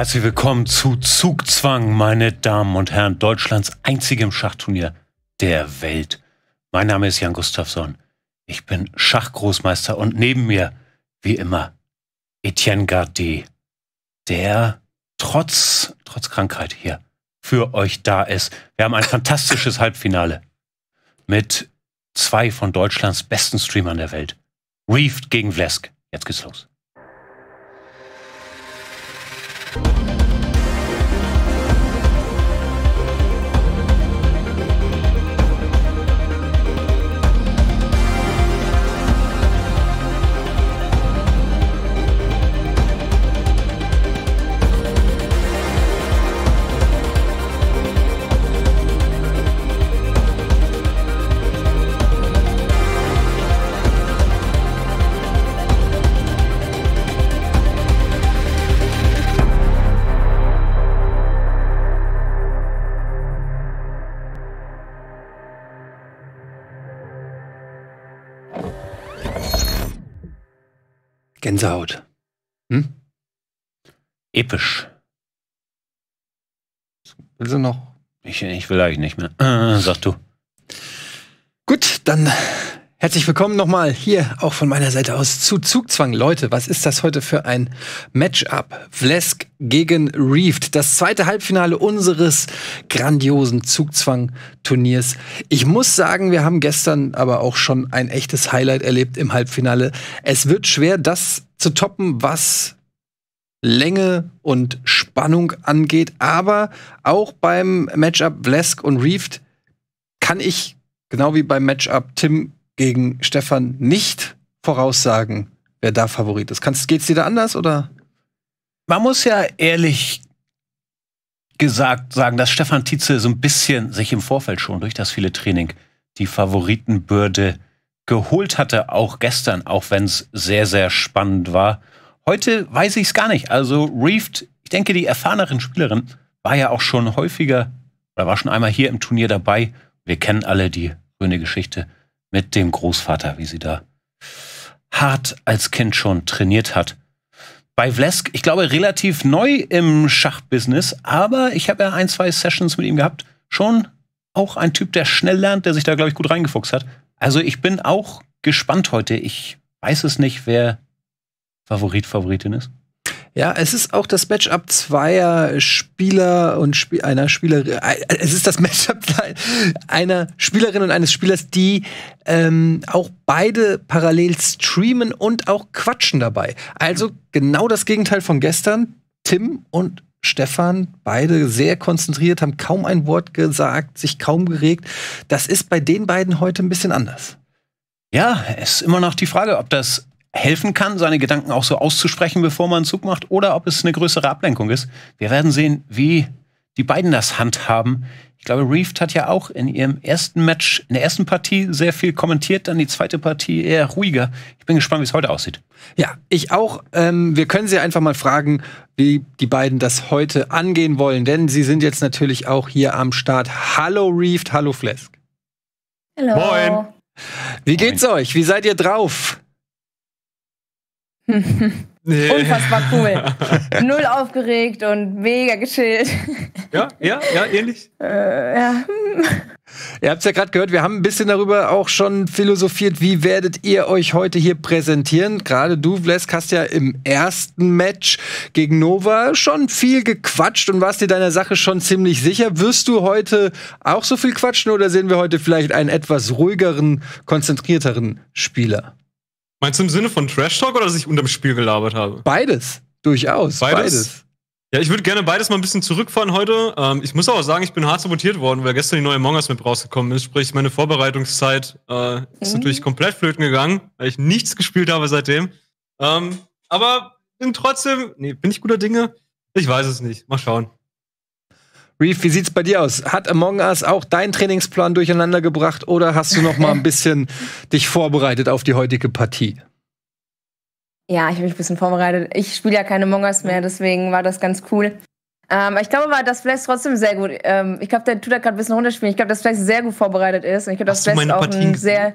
Herzlich willkommen zu Zugzwang, meine Damen und Herren, Deutschlands einzigem Schachturnier der Welt. Mein Name ist Jan Gustafsson. Ich bin Schachgroßmeister und neben mir, wie immer, Etienne Gardet, der trotz, trotz Krankheit hier für euch da ist. Wir haben ein fantastisches Halbfinale mit zwei von Deutschlands besten Streamern der Welt. Reefed gegen Vlesk. Jetzt geht's los. you Gänsehaut. Hm? Episch. Willst du noch? Ich, ich will eigentlich nicht mehr, äh, sagst du. Gut, dann Herzlich willkommen nochmal hier auch von meiner Seite aus zu Zugzwang. Leute, was ist das heute für ein Matchup? Vlesk gegen Reeft, das zweite Halbfinale unseres grandiosen Zugzwang-Turniers. Ich muss sagen, wir haben gestern aber auch schon ein echtes Highlight erlebt im Halbfinale. Es wird schwer, das zu toppen, was Länge und Spannung angeht. Aber auch beim Matchup Vlesk und Reeft kann ich, genau wie beim Matchup Tim gegen Stefan nicht voraussagen, wer da Favorit ist. Kannst, geht's dir da anders oder? Man muss ja ehrlich gesagt sagen, dass Stefan Tietze so ein bisschen sich im Vorfeld schon durch das viele Training die Favoritenbürde geholt hatte, auch gestern, auch wenn es sehr, sehr spannend war. Heute weiß ich es gar nicht. Also Reeft, ich denke, die erfahreneren Spielerin war ja auch schon häufiger oder war schon einmal hier im Turnier dabei. Wir kennen alle die grüne Geschichte mit dem Großvater, wie sie da hart als Kind schon trainiert hat. Bei Vlesk, ich glaube, relativ neu im Schachbusiness, aber ich habe ja ein, zwei Sessions mit ihm gehabt. Schon auch ein Typ, der schnell lernt, der sich da, glaube ich, gut reingefuchst hat. Also ich bin auch gespannt heute. Ich weiß es nicht, wer Favorit, Favoritin ist. Ja, es ist auch das Matchup zweier Spieler und Sp einer Spielerin. Äh, es ist das Matchup einer Spielerin und eines Spielers, die ähm, auch beide parallel streamen und auch quatschen dabei. Also genau das Gegenteil von gestern. Tim und Stefan, beide sehr konzentriert, haben kaum ein Wort gesagt, sich kaum geregt. Das ist bei den beiden heute ein bisschen anders. Ja, es ist immer noch die Frage, ob das helfen kann, seine Gedanken auch so auszusprechen, bevor man einen Zug macht, oder ob es eine größere Ablenkung ist. Wir werden sehen, wie die beiden das handhaben. Ich glaube, Reeft hat ja auch in ihrem ersten Match, in der ersten Partie sehr viel kommentiert, dann die zweite Partie eher ruhiger. Ich bin gespannt, wie es heute aussieht. Ja, ich auch. Ähm, wir können sie einfach mal fragen, wie die beiden das heute angehen wollen, denn sie sind jetzt natürlich auch hier am Start. Hallo Reeft, hallo Flesk. Hallo. Moin. Wie geht's euch? Wie seid ihr drauf? Unfassbar cool. Null aufgeregt und mega geschillt. Ja, ja, ja, ähnlich. Äh, ja. Ihr habt es ja gerade gehört, wir haben ein bisschen darüber auch schon philosophiert, wie werdet ihr euch heute hier präsentieren. Gerade du, Vlesk, hast ja im ersten Match gegen Nova schon viel gequatscht und warst dir deiner Sache schon ziemlich sicher. Wirst du heute auch so viel quatschen oder sehen wir heute vielleicht einen etwas ruhigeren, konzentrierteren Spieler? Meinst du im Sinne von Trash Talk oder dass ich unterm Spiel gelabert habe? Beides, durchaus. Beides. beides. Ja, ich würde gerne beides mal ein bisschen zurückfahren heute. Ähm, ich muss aber sagen, ich bin hart sabotiert worden, weil gestern die neue Among mit rausgekommen ist. Sprich, meine Vorbereitungszeit äh, ist mhm. natürlich komplett flöten gegangen, weil ich nichts gespielt habe seitdem. Ähm, aber bin trotzdem, nee, bin ich guter Dinge? Ich weiß es nicht. Mal schauen. Reef, wie sieht's bei dir aus? Hat Among Us auch deinen Trainingsplan durcheinander gebracht oder hast du noch mal ein bisschen dich vorbereitet auf die heutige Partie? Ja, ich habe mich ein bisschen vorbereitet. Ich spiele ja keine Among Us mehr, deswegen war das ganz cool. Ähm, ich glaube aber, dass Flash trotzdem sehr gut. Ähm, ich glaube, der tut da gerade ein bisschen runterspielen. Ich glaube, dass Flash sehr gut vorbereitet ist. Und ich glaube, dass Flash auch ein sehr.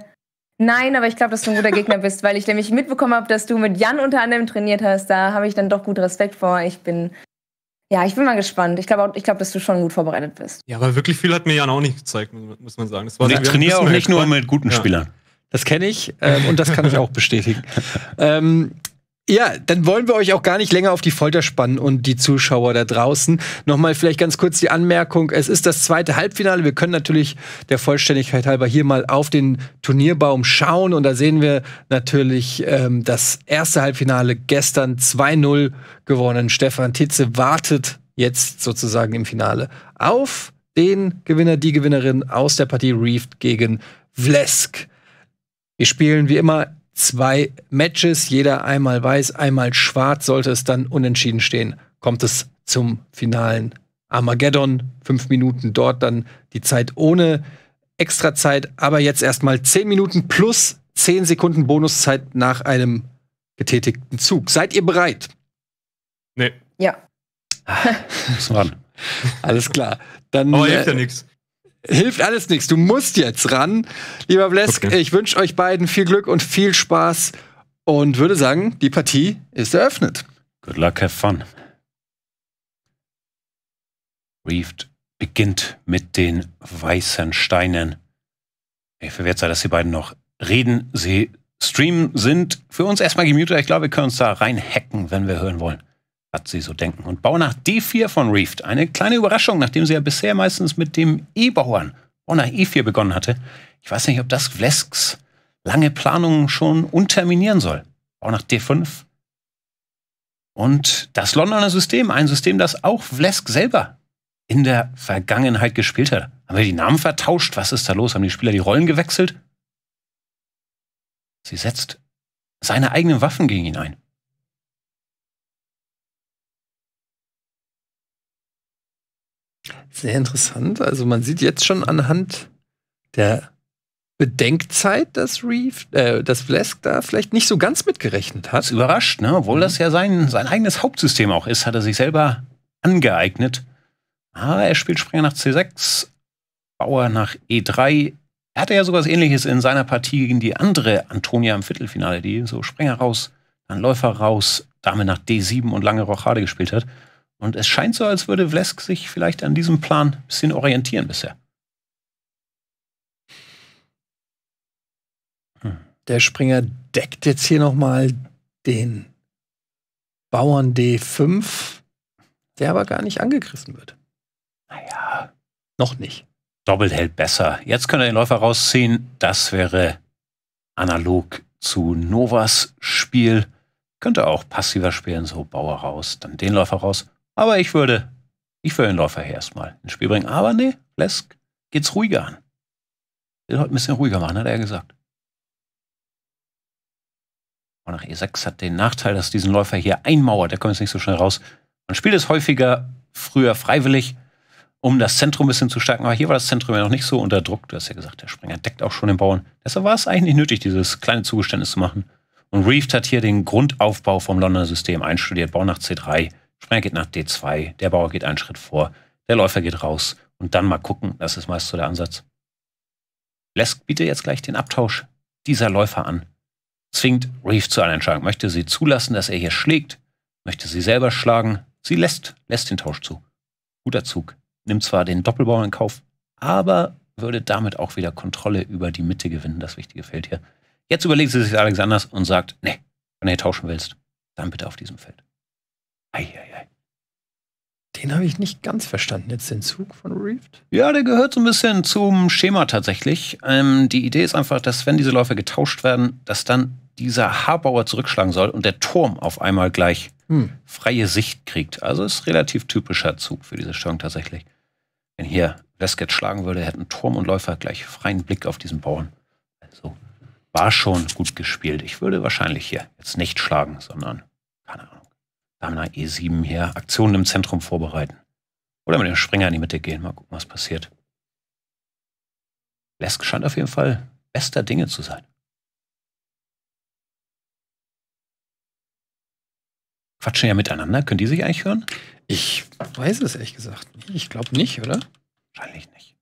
Nein, aber ich glaube, dass du ein guter Gegner bist, weil ich nämlich mitbekommen habe, dass du mit Jan unter anderem trainiert hast. Da habe ich dann doch gut Respekt vor. Ich bin ja, ich bin mal gespannt. Ich glaube, ich glaub, dass du schon gut vorbereitet bist. Ja, aber wirklich viel hat mir Jan auch nicht gezeigt, muss man sagen. ich trainiere auch nicht nur mit guten Spielern. Das kenne ich ähm, und das kann ich auch bestätigen. ähm, ja, dann wollen wir euch auch gar nicht länger auf die Folter spannen und die Zuschauer da draußen. Nochmal vielleicht ganz kurz die Anmerkung. Es ist das zweite Halbfinale. Wir können natürlich der Vollständigkeit halber hier mal auf den Turnierbaum schauen. Und da sehen wir natürlich ähm, das erste Halbfinale gestern 2-0 gewonnen. Stefan Titze wartet jetzt sozusagen im Finale auf den Gewinner, die Gewinnerin aus der Partie Reefed gegen Vlesk. Wir spielen wie immer zwei Matches, jeder einmal weiß, einmal schwarz, sollte es dann unentschieden stehen, kommt es zum finalen Armageddon. Fünf Minuten dort, dann die Zeit ohne Extrazeit, aber jetzt erstmal zehn Minuten plus zehn Sekunden Bonuszeit nach einem getätigten Zug. Seid ihr bereit? Nee. Ja. muss man. Alles klar. Dann, Aber hilft ja äh, nichts hilft alles nichts. Du musst jetzt ran. Lieber Blesk, okay. ich wünsche euch beiden viel Glück und viel Spaß und würde sagen, die Partie ist eröffnet. Good luck, have fun. Reefed beginnt mit den weißen Steinen. Ich verwehrt sei, dass die beiden noch reden. Sie streamen sind für uns erstmal gemutet. Ich glaube, wir können uns da reinhacken, wenn wir hören wollen hat sie so denken. Und baue nach D4 von Reefed. Eine kleine Überraschung, nachdem sie ja bisher meistens mit dem E-Bauern Bau nach E4 begonnen hatte. Ich weiß nicht, ob das Vlesks lange Planungen schon unterminieren soll. Bau nach D5. Und das Londoner System, ein System, das auch Vlesk selber in der Vergangenheit gespielt hat. Haben wir die Namen vertauscht? Was ist da los? Haben die Spieler die Rollen gewechselt? Sie setzt seine eigenen Waffen gegen ihn ein. sehr interessant. Also man sieht jetzt schon anhand der Bedenkzeit, dass Reeve, äh, dass Flesk da vielleicht nicht so ganz mitgerechnet hat. Das überrascht, ne? Obwohl mhm. das ja sein, sein eigenes Hauptsystem auch ist, hat er sich selber angeeignet. Aber er spielt Springer nach C6, Bauer nach E3. Er hatte ja sowas ähnliches in seiner Partie gegen die andere Antonia im Viertelfinale, die so Springer raus, dann Läufer raus, Dame nach D7 und lange Rochade gespielt hat. Und es scheint so, als würde Vlesk sich vielleicht an diesem Plan ein bisschen orientieren bisher. Hm. Der Springer deckt jetzt hier nochmal den Bauern D5, der aber gar nicht angegriffen wird. Naja, noch nicht. Doppelt hält besser. Jetzt könnte er den Läufer rausziehen. Das wäre analog zu Novas Spiel. Könnte auch passiver spielen, so Bauer raus, dann den Läufer raus. Aber ich würde, ich würde den Läufer erstmal ins Spiel bringen. Aber nee, Lesk geht's ruhiger an. Will heute ein bisschen ruhiger machen, hat er gesagt. Und nach E6 hat den Nachteil, dass diesen Läufer hier einmauert. Der kommt jetzt nicht so schnell raus. Man spielt es häufiger früher freiwillig, um das Zentrum ein bisschen zu stärken. Aber hier war das Zentrum ja noch nicht so unter Druck. Du hast ja gesagt, der Springer deckt auch schon den Bauern. Deshalb war es eigentlich nötig, dieses kleine Zugeständnis zu machen. Und Reeft hat hier den Grundaufbau vom Londoner System einstudiert. Bau nach C3. Springer geht nach D2, der Bauer geht einen Schritt vor, der Läufer geht raus und dann mal gucken, das ist meist so der Ansatz. Lesk bietet jetzt gleich den Abtausch dieser Läufer an. Zwingt Reef zu einer Entscheidung. Möchte sie zulassen, dass er hier schlägt? Möchte sie selber schlagen? Sie lässt, lässt den Tausch zu. Guter Zug. Nimmt zwar den Doppelbauer in Kauf, aber würde damit auch wieder Kontrolle über die Mitte gewinnen, das wichtige Feld hier. Jetzt überlegt sie sich Alexanders und sagt, nee, wenn du hier tauschen willst, dann bitte auf diesem Feld. Eieiei. Den habe ich nicht ganz verstanden, jetzt den Zug von Reefed. Ja, der gehört so ein bisschen zum Schema tatsächlich. Ähm, die Idee ist einfach, dass wenn diese Läufer getauscht werden, dass dann dieser Haarbauer zurückschlagen soll und der Turm auf einmal gleich hm. freie Sicht kriegt. Also ist relativ typischer Zug für diese Störung tatsächlich. Wenn hier Lesket schlagen würde, hätten Turm und Läufer gleich freien Blick auf diesen Bauern. Also war schon gut gespielt. Ich würde wahrscheinlich hier jetzt nicht schlagen, sondern, keine Ahnung, da einer E7 her Aktionen im Zentrum vorbereiten. Oder mit dem Springer in die Mitte gehen. Mal gucken, was passiert. Lesk scheint auf jeden Fall bester Dinge zu sein. Quatschen ja miteinander. Können die sich eigentlich hören? Ich weiß es ehrlich gesagt. Ich glaube nicht, oder? Wahrscheinlich nicht.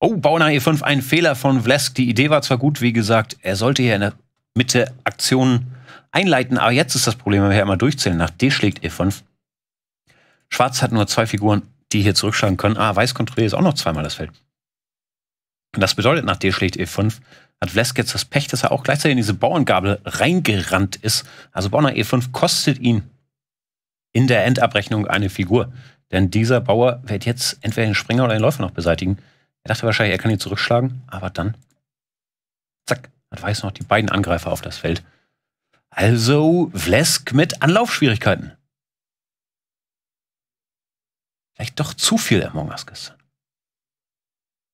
Oh, Bauner E5, ein Fehler von Vlesk. Die Idee war zwar gut, wie gesagt, er sollte hier in der Mitte Aktionen einleiten, aber jetzt ist das Problem, wenn wir hier einmal durchzählen. Nach D schlägt E5. Schwarz hat nur zwei Figuren, die hier zurückschlagen können. Ah, Weiß kontrolliert auch noch zweimal das Feld. Und das bedeutet, nach D schlägt E5 hat Vlesk jetzt das Pech, dass er auch gleichzeitig in diese Bauerngabel reingerannt ist. Also Bauer E5 kostet ihn in der Endabrechnung eine Figur. Denn dieser Bauer wird jetzt entweder den Springer oder den Läufer noch beseitigen. Er dachte wahrscheinlich, er kann ihn zurückschlagen, aber dann, zack, hat Weiß noch die beiden Angreifer auf das Feld. Also Vlesk mit Anlaufschwierigkeiten. Vielleicht doch zu viel Among Us gestern.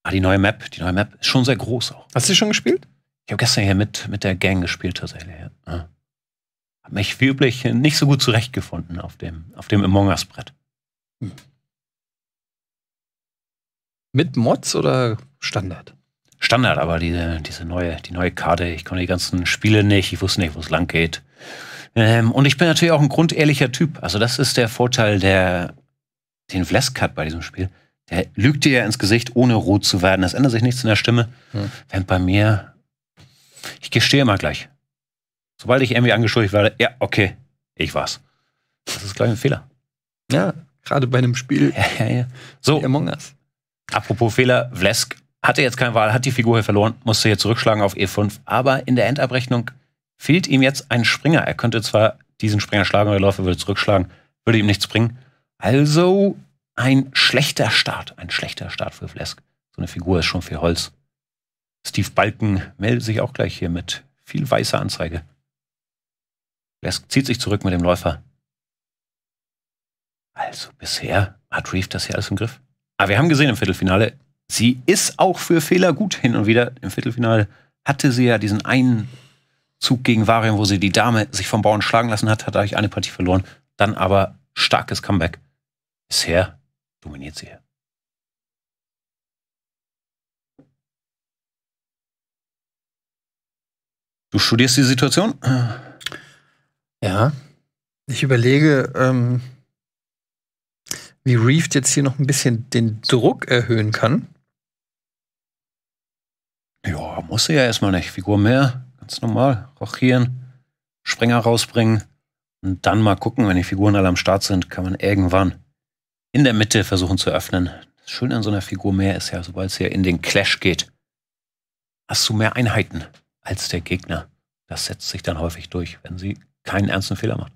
Ah, die neue Map, die neue Map ist schon sehr groß auch. Hast du schon gespielt? Ich habe gestern hier mit, mit der Gang gespielt tatsächlich. Ja. Ah. Hab mich wie üblich nicht so gut zurechtgefunden auf dem, auf dem Among Us-Brett. Hm. Mit Mods oder Standard? Standard, aber diese, diese neue, die neue Karte, ich konnte die ganzen Spiele nicht, ich wusste nicht, wo es lang geht. Ähm, und ich bin natürlich auch ein grundehrlicher Typ. Also, das ist der Vorteil, der den Vlesk hat bei diesem Spiel. Der lügt dir ja ins Gesicht, ohne rot zu werden. Es ändert sich nichts in der Stimme. Hm. Während bei mir, ich gestehe mal gleich. Sobald ich irgendwie angeschuldigt werde, ja, okay, ich war's. Das ist, glaube ich, ein Fehler. Ja, gerade bei einem Spiel. Ja, ja, ja. So. Among Us. Apropos Fehler, Vlesk hatte jetzt keine Wahl, hat die Figur hier verloren, musste hier zurückschlagen auf E5, aber in der Endabrechnung fehlt ihm jetzt ein Springer. Er könnte zwar diesen Springer schlagen aber der Läufer würde zurückschlagen, würde ihm nichts bringen. Also ein schlechter Start, ein schlechter Start für Vlesk. So eine Figur ist schon viel Holz. Steve Balken meldet sich auch gleich hier mit viel weißer Anzeige. Vlesk zieht sich zurück mit dem Läufer. Also bisher hat Reef das hier alles im Griff. Aber wir haben gesehen im Viertelfinale, sie ist auch für Fehler gut hin und wieder. Im Viertelfinale hatte sie ja diesen einen Zug gegen Varian, wo sie die Dame sich vom Bauern schlagen lassen hat, hat dadurch eine Partie verloren. Dann aber starkes Comeback. Bisher dominiert sie. Du studierst die Situation? Ja. Ich überlege, ähm, wie Reefed jetzt hier noch ein bisschen den Druck erhöhen kann. Ja, muss sie ja erstmal nicht. Figur mehr, ganz normal, rochieren, Sprenger rausbringen und dann mal gucken, wenn die Figuren alle am Start sind, kann man irgendwann in der Mitte versuchen zu öffnen. Das Schöne an so einer Figur mehr ist ja, sobald es ja in den Clash geht, hast du mehr Einheiten als der Gegner. Das setzt sich dann häufig durch, wenn sie keinen ernsten Fehler macht.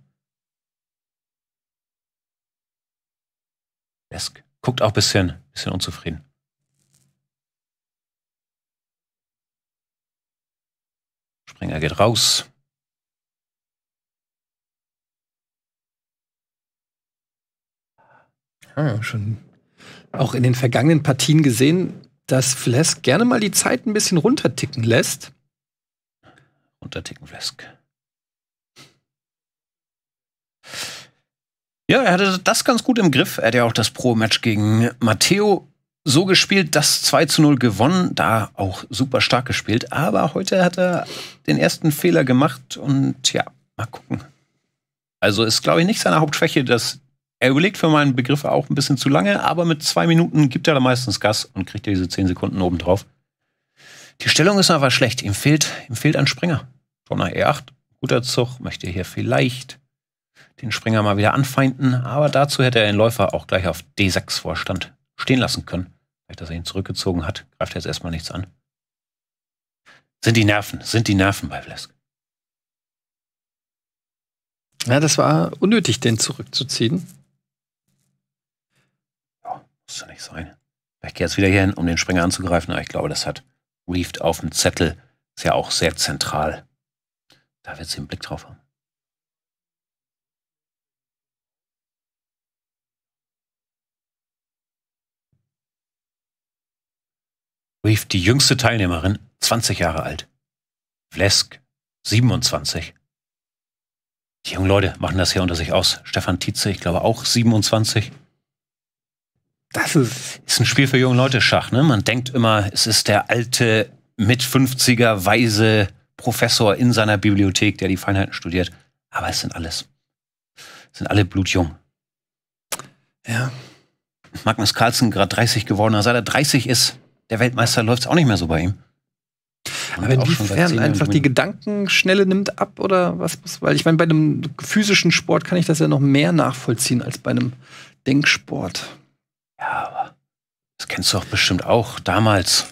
Es guckt auch ein bisschen, bisschen unzufrieden. Springer geht raus. Ah, schon auch in den vergangenen Partien gesehen, dass Flesk gerne mal die Zeit ein bisschen runterticken lässt. Runterticken, Flesk. Ja, er hatte das ganz gut im Griff. Er hat ja auch das Pro-Match gegen Matteo so gespielt, das 2 zu 0 gewonnen, da auch super stark gespielt. Aber heute hat er den ersten Fehler gemacht und ja, mal gucken. Also ist, glaube ich, nicht seine Hauptschwäche, dass er überlegt für meinen Begriff auch ein bisschen zu lange, aber mit zwei Minuten gibt er da meistens Gas und kriegt ja diese zehn Sekunden obendrauf. Die Stellung ist aber schlecht. Ihm fehlt, ihm fehlt ein Springer. Turner E8, e guter Zug, möchte hier vielleicht den Springer mal wieder anfeinden, aber dazu hätte er den Läufer auch gleich auf D6-Vorstand stehen lassen können. Vielleicht, dass er ihn zurückgezogen hat, greift er jetzt erstmal nichts an. Sind die Nerven, sind die Nerven bei Vlesk. Ja, das war unnötig, den zurückzuziehen. Ja, muss ja nicht sein. Ich gehe jetzt wieder hier hin, um den Springer anzugreifen, aber ich glaube, das hat Reeft auf dem Zettel. Ist ja auch sehr zentral. Da wird sie einen Blick drauf haben. rief die jüngste Teilnehmerin, 20 Jahre alt. Vlesk, 27. Die jungen Leute machen das hier unter sich aus. Stefan Tietze, ich glaube auch 27. Das ist. Ist ein Spiel für junge Leute, Schach, ne? Man denkt immer, es ist der alte, mit 50er weise Professor in seiner Bibliothek, der die Feinheiten studiert. Aber es sind alles. Es sind alle blutjung. Ja. Magnus Carlsen, gerade 30 geworden, seit also, er 30 ist, der Weltmeister läuft es auch nicht mehr so bei ihm. Aber inwiefern einfach die Gedankenschnelle nimmt ab oder was muss, weil ich meine, bei einem physischen Sport kann ich das ja noch mehr nachvollziehen als bei einem Denksport. Ja, aber das kennst du doch bestimmt auch damals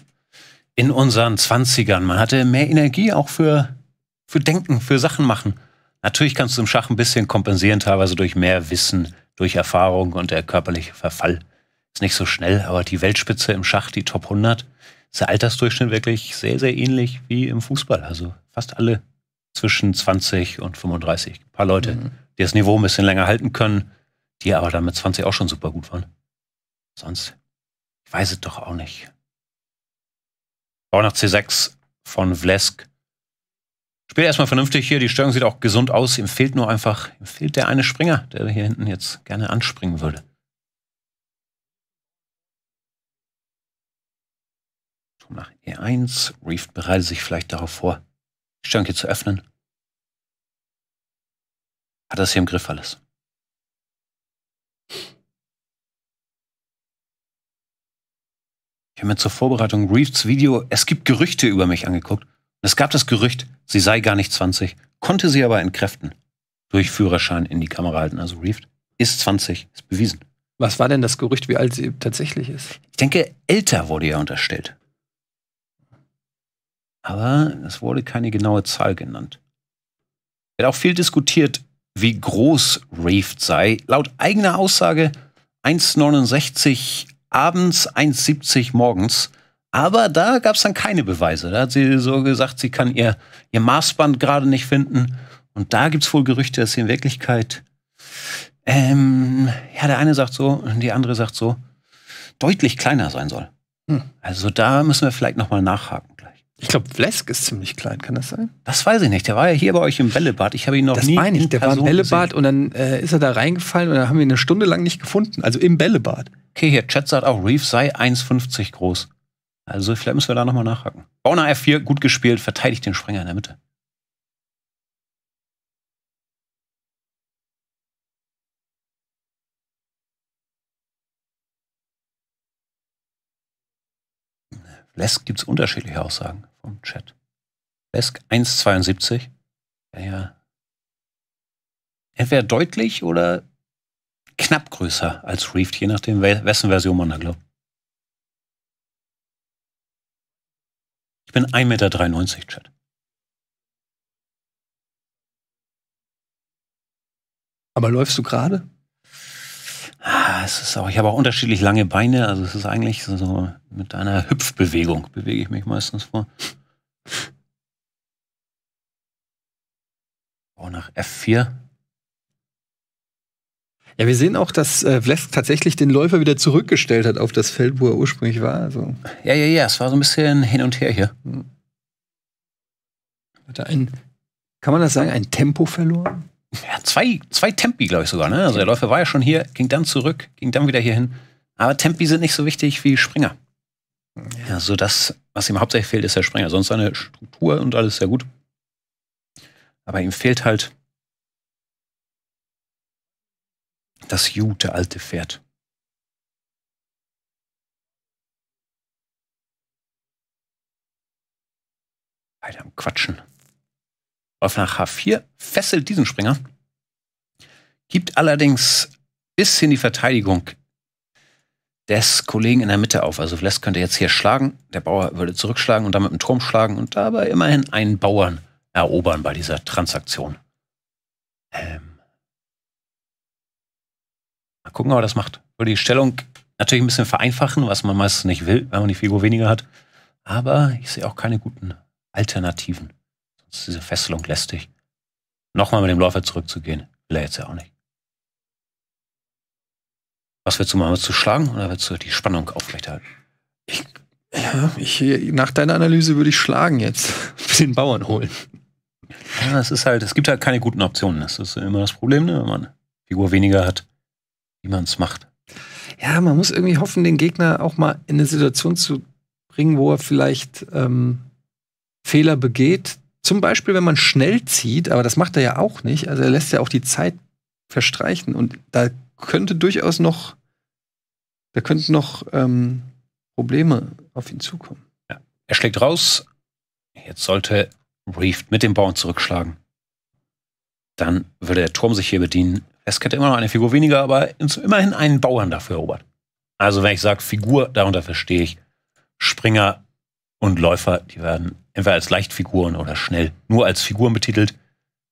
in unseren 20ern. Man hatte mehr Energie auch für, für Denken, für Sachen machen. Natürlich kannst du im Schach ein bisschen kompensieren, teilweise durch mehr Wissen, durch Erfahrung und der körperliche Verfall ist nicht so schnell, aber die Weltspitze im Schach, die Top 100, ist der Altersdurchschnitt wirklich sehr, sehr ähnlich wie im Fußball. Also fast alle zwischen 20 und 35. Ein paar Leute, mhm. die das Niveau ein bisschen länger halten können, die aber dann mit 20 auch schon super gut waren. Sonst, ich weiß es doch auch nicht. Bau nach C6 von Vlesk. Spiel erstmal vernünftig hier. Die Störung sieht auch gesund aus. Ihm fehlt nur einfach, ihm fehlt der eine Springer, der hier hinten jetzt gerne anspringen würde. Sprung nach E1. Reef bereitet sich vielleicht darauf vor, die Stange zu öffnen. Hat das hier im Griff alles? Ich habe mir zur Vorbereitung Reeves Video Es gibt Gerüchte über mich angeguckt. es gab das Gerücht, sie sei gar nicht 20, konnte sie aber entkräften. Durch Führerschein in die Kamera halten. Also Reeves ist 20, ist bewiesen. Was war denn das Gerücht, wie alt sie tatsächlich ist? Ich denke, älter wurde ja unterstellt. Aber es wurde keine genaue Zahl genannt. Es wird auch viel diskutiert, wie groß Reefed sei. Laut eigener Aussage 1,69 abends, 1,70 morgens. Aber da gab es dann keine Beweise. Da hat sie so gesagt, sie kann ihr, ihr Maßband gerade nicht finden. Und da gibt es wohl Gerüchte, dass sie in Wirklichkeit, ähm, ja, der eine sagt so und die andere sagt so, deutlich kleiner sein soll. Hm. Also da müssen wir vielleicht nochmal nachhaken. Ich glaube, Vlesk ist ziemlich klein, kann das sein? Das weiß ich nicht. Der war ja hier bei euch im Bällebad. Ich habe ihn noch das nie. Das meine ich. Der war im Bällebad gesehen. und dann äh, ist er da reingefallen und dann haben wir ihn eine Stunde lang nicht gefunden. Also im Bällebad. Okay, hier, Chat sagt auch, Reeves sei 1,50 groß. Also vielleicht müssen wir da nochmal nachhaken. Bauner F4, gut gespielt, verteidigt den Sprenger in der Mitte. Lesk gibt es unterschiedliche Aussagen vom Chat. Besk 1,72. Ja, ja. Entweder deutlich oder knapp größer als Reefed, je nachdem, wessen Version man da glaubt. Ich bin 1,93 Meter, Chat. Aber läufst du gerade? es ist auch, ich habe auch unterschiedlich lange Beine, also es ist eigentlich so, so mit einer Hüpfbewegung bewege ich mich meistens vor. Auch nach F4. Ja, wir sehen auch, dass äh, Vlesk tatsächlich den Läufer wieder zurückgestellt hat auf das Feld, wo er ursprünglich war. Also. Ja, ja, ja, es war so ein bisschen hin und her hier. Hm. Hat er ein, kann man das sagen, ein Tempo verloren? ja, zwei, zwei Tempi, glaube ich sogar. Ne? Also der Läufer war ja schon hier, ging dann zurück, ging dann wieder hier hin. Aber Tempi sind nicht so wichtig wie Springer. Ja. Also das, was ihm hauptsächlich fehlt, ist der Springer. Sonst seine Struktur und alles sehr gut. Aber ihm fehlt halt das jute alte Pferd. Beide am Quatschen. Läuft nach H4, fesselt diesen Springer, gibt allerdings bisschen die Verteidigung des Kollegen in der Mitte auf. Also Vlesk könnte jetzt hier schlagen, der Bauer würde zurückschlagen und damit einen Turm schlagen und dabei immerhin einen Bauern erobern bei dieser Transaktion. Ähm. Mal gucken, ob er das macht. Würde die Stellung natürlich ein bisschen vereinfachen, was man meistens nicht will, wenn man die Figur weniger hat. Aber ich sehe auch keine guten Alternativen ist diese Fesselung lästig. Nochmal mit dem Läufer zurückzugehen, will er jetzt ja auch nicht. Was willst du machen? Willst du schlagen oder willst du die Spannung aufrechterhalten? Ich, ja, ich, nach deiner Analyse würde ich schlagen jetzt. Den Bauern holen. Ja, es ist halt, es gibt halt keine guten Optionen. Das ist immer das Problem, ne? wenn man Figur weniger hat, wie man es macht. Ja, man muss irgendwie hoffen, den Gegner auch mal in eine Situation zu bringen, wo er vielleicht ähm, Fehler begeht, zum Beispiel, wenn man schnell zieht, aber das macht er ja auch nicht. Also er lässt ja auch die Zeit verstreichen und da könnte durchaus noch, da könnten noch ähm, Probleme auf ihn zukommen. Ja. Er schlägt raus. Jetzt sollte Reef mit dem Bauern zurückschlagen. Dann würde der Turm sich hier bedienen. Es hätte immer noch eine Figur weniger, aber immerhin einen Bauern dafür erobert. Also wenn ich sage Figur, darunter verstehe ich Springer und Läufer, die werden entweder als Leichtfiguren oder schnell, nur als Figuren betitelt.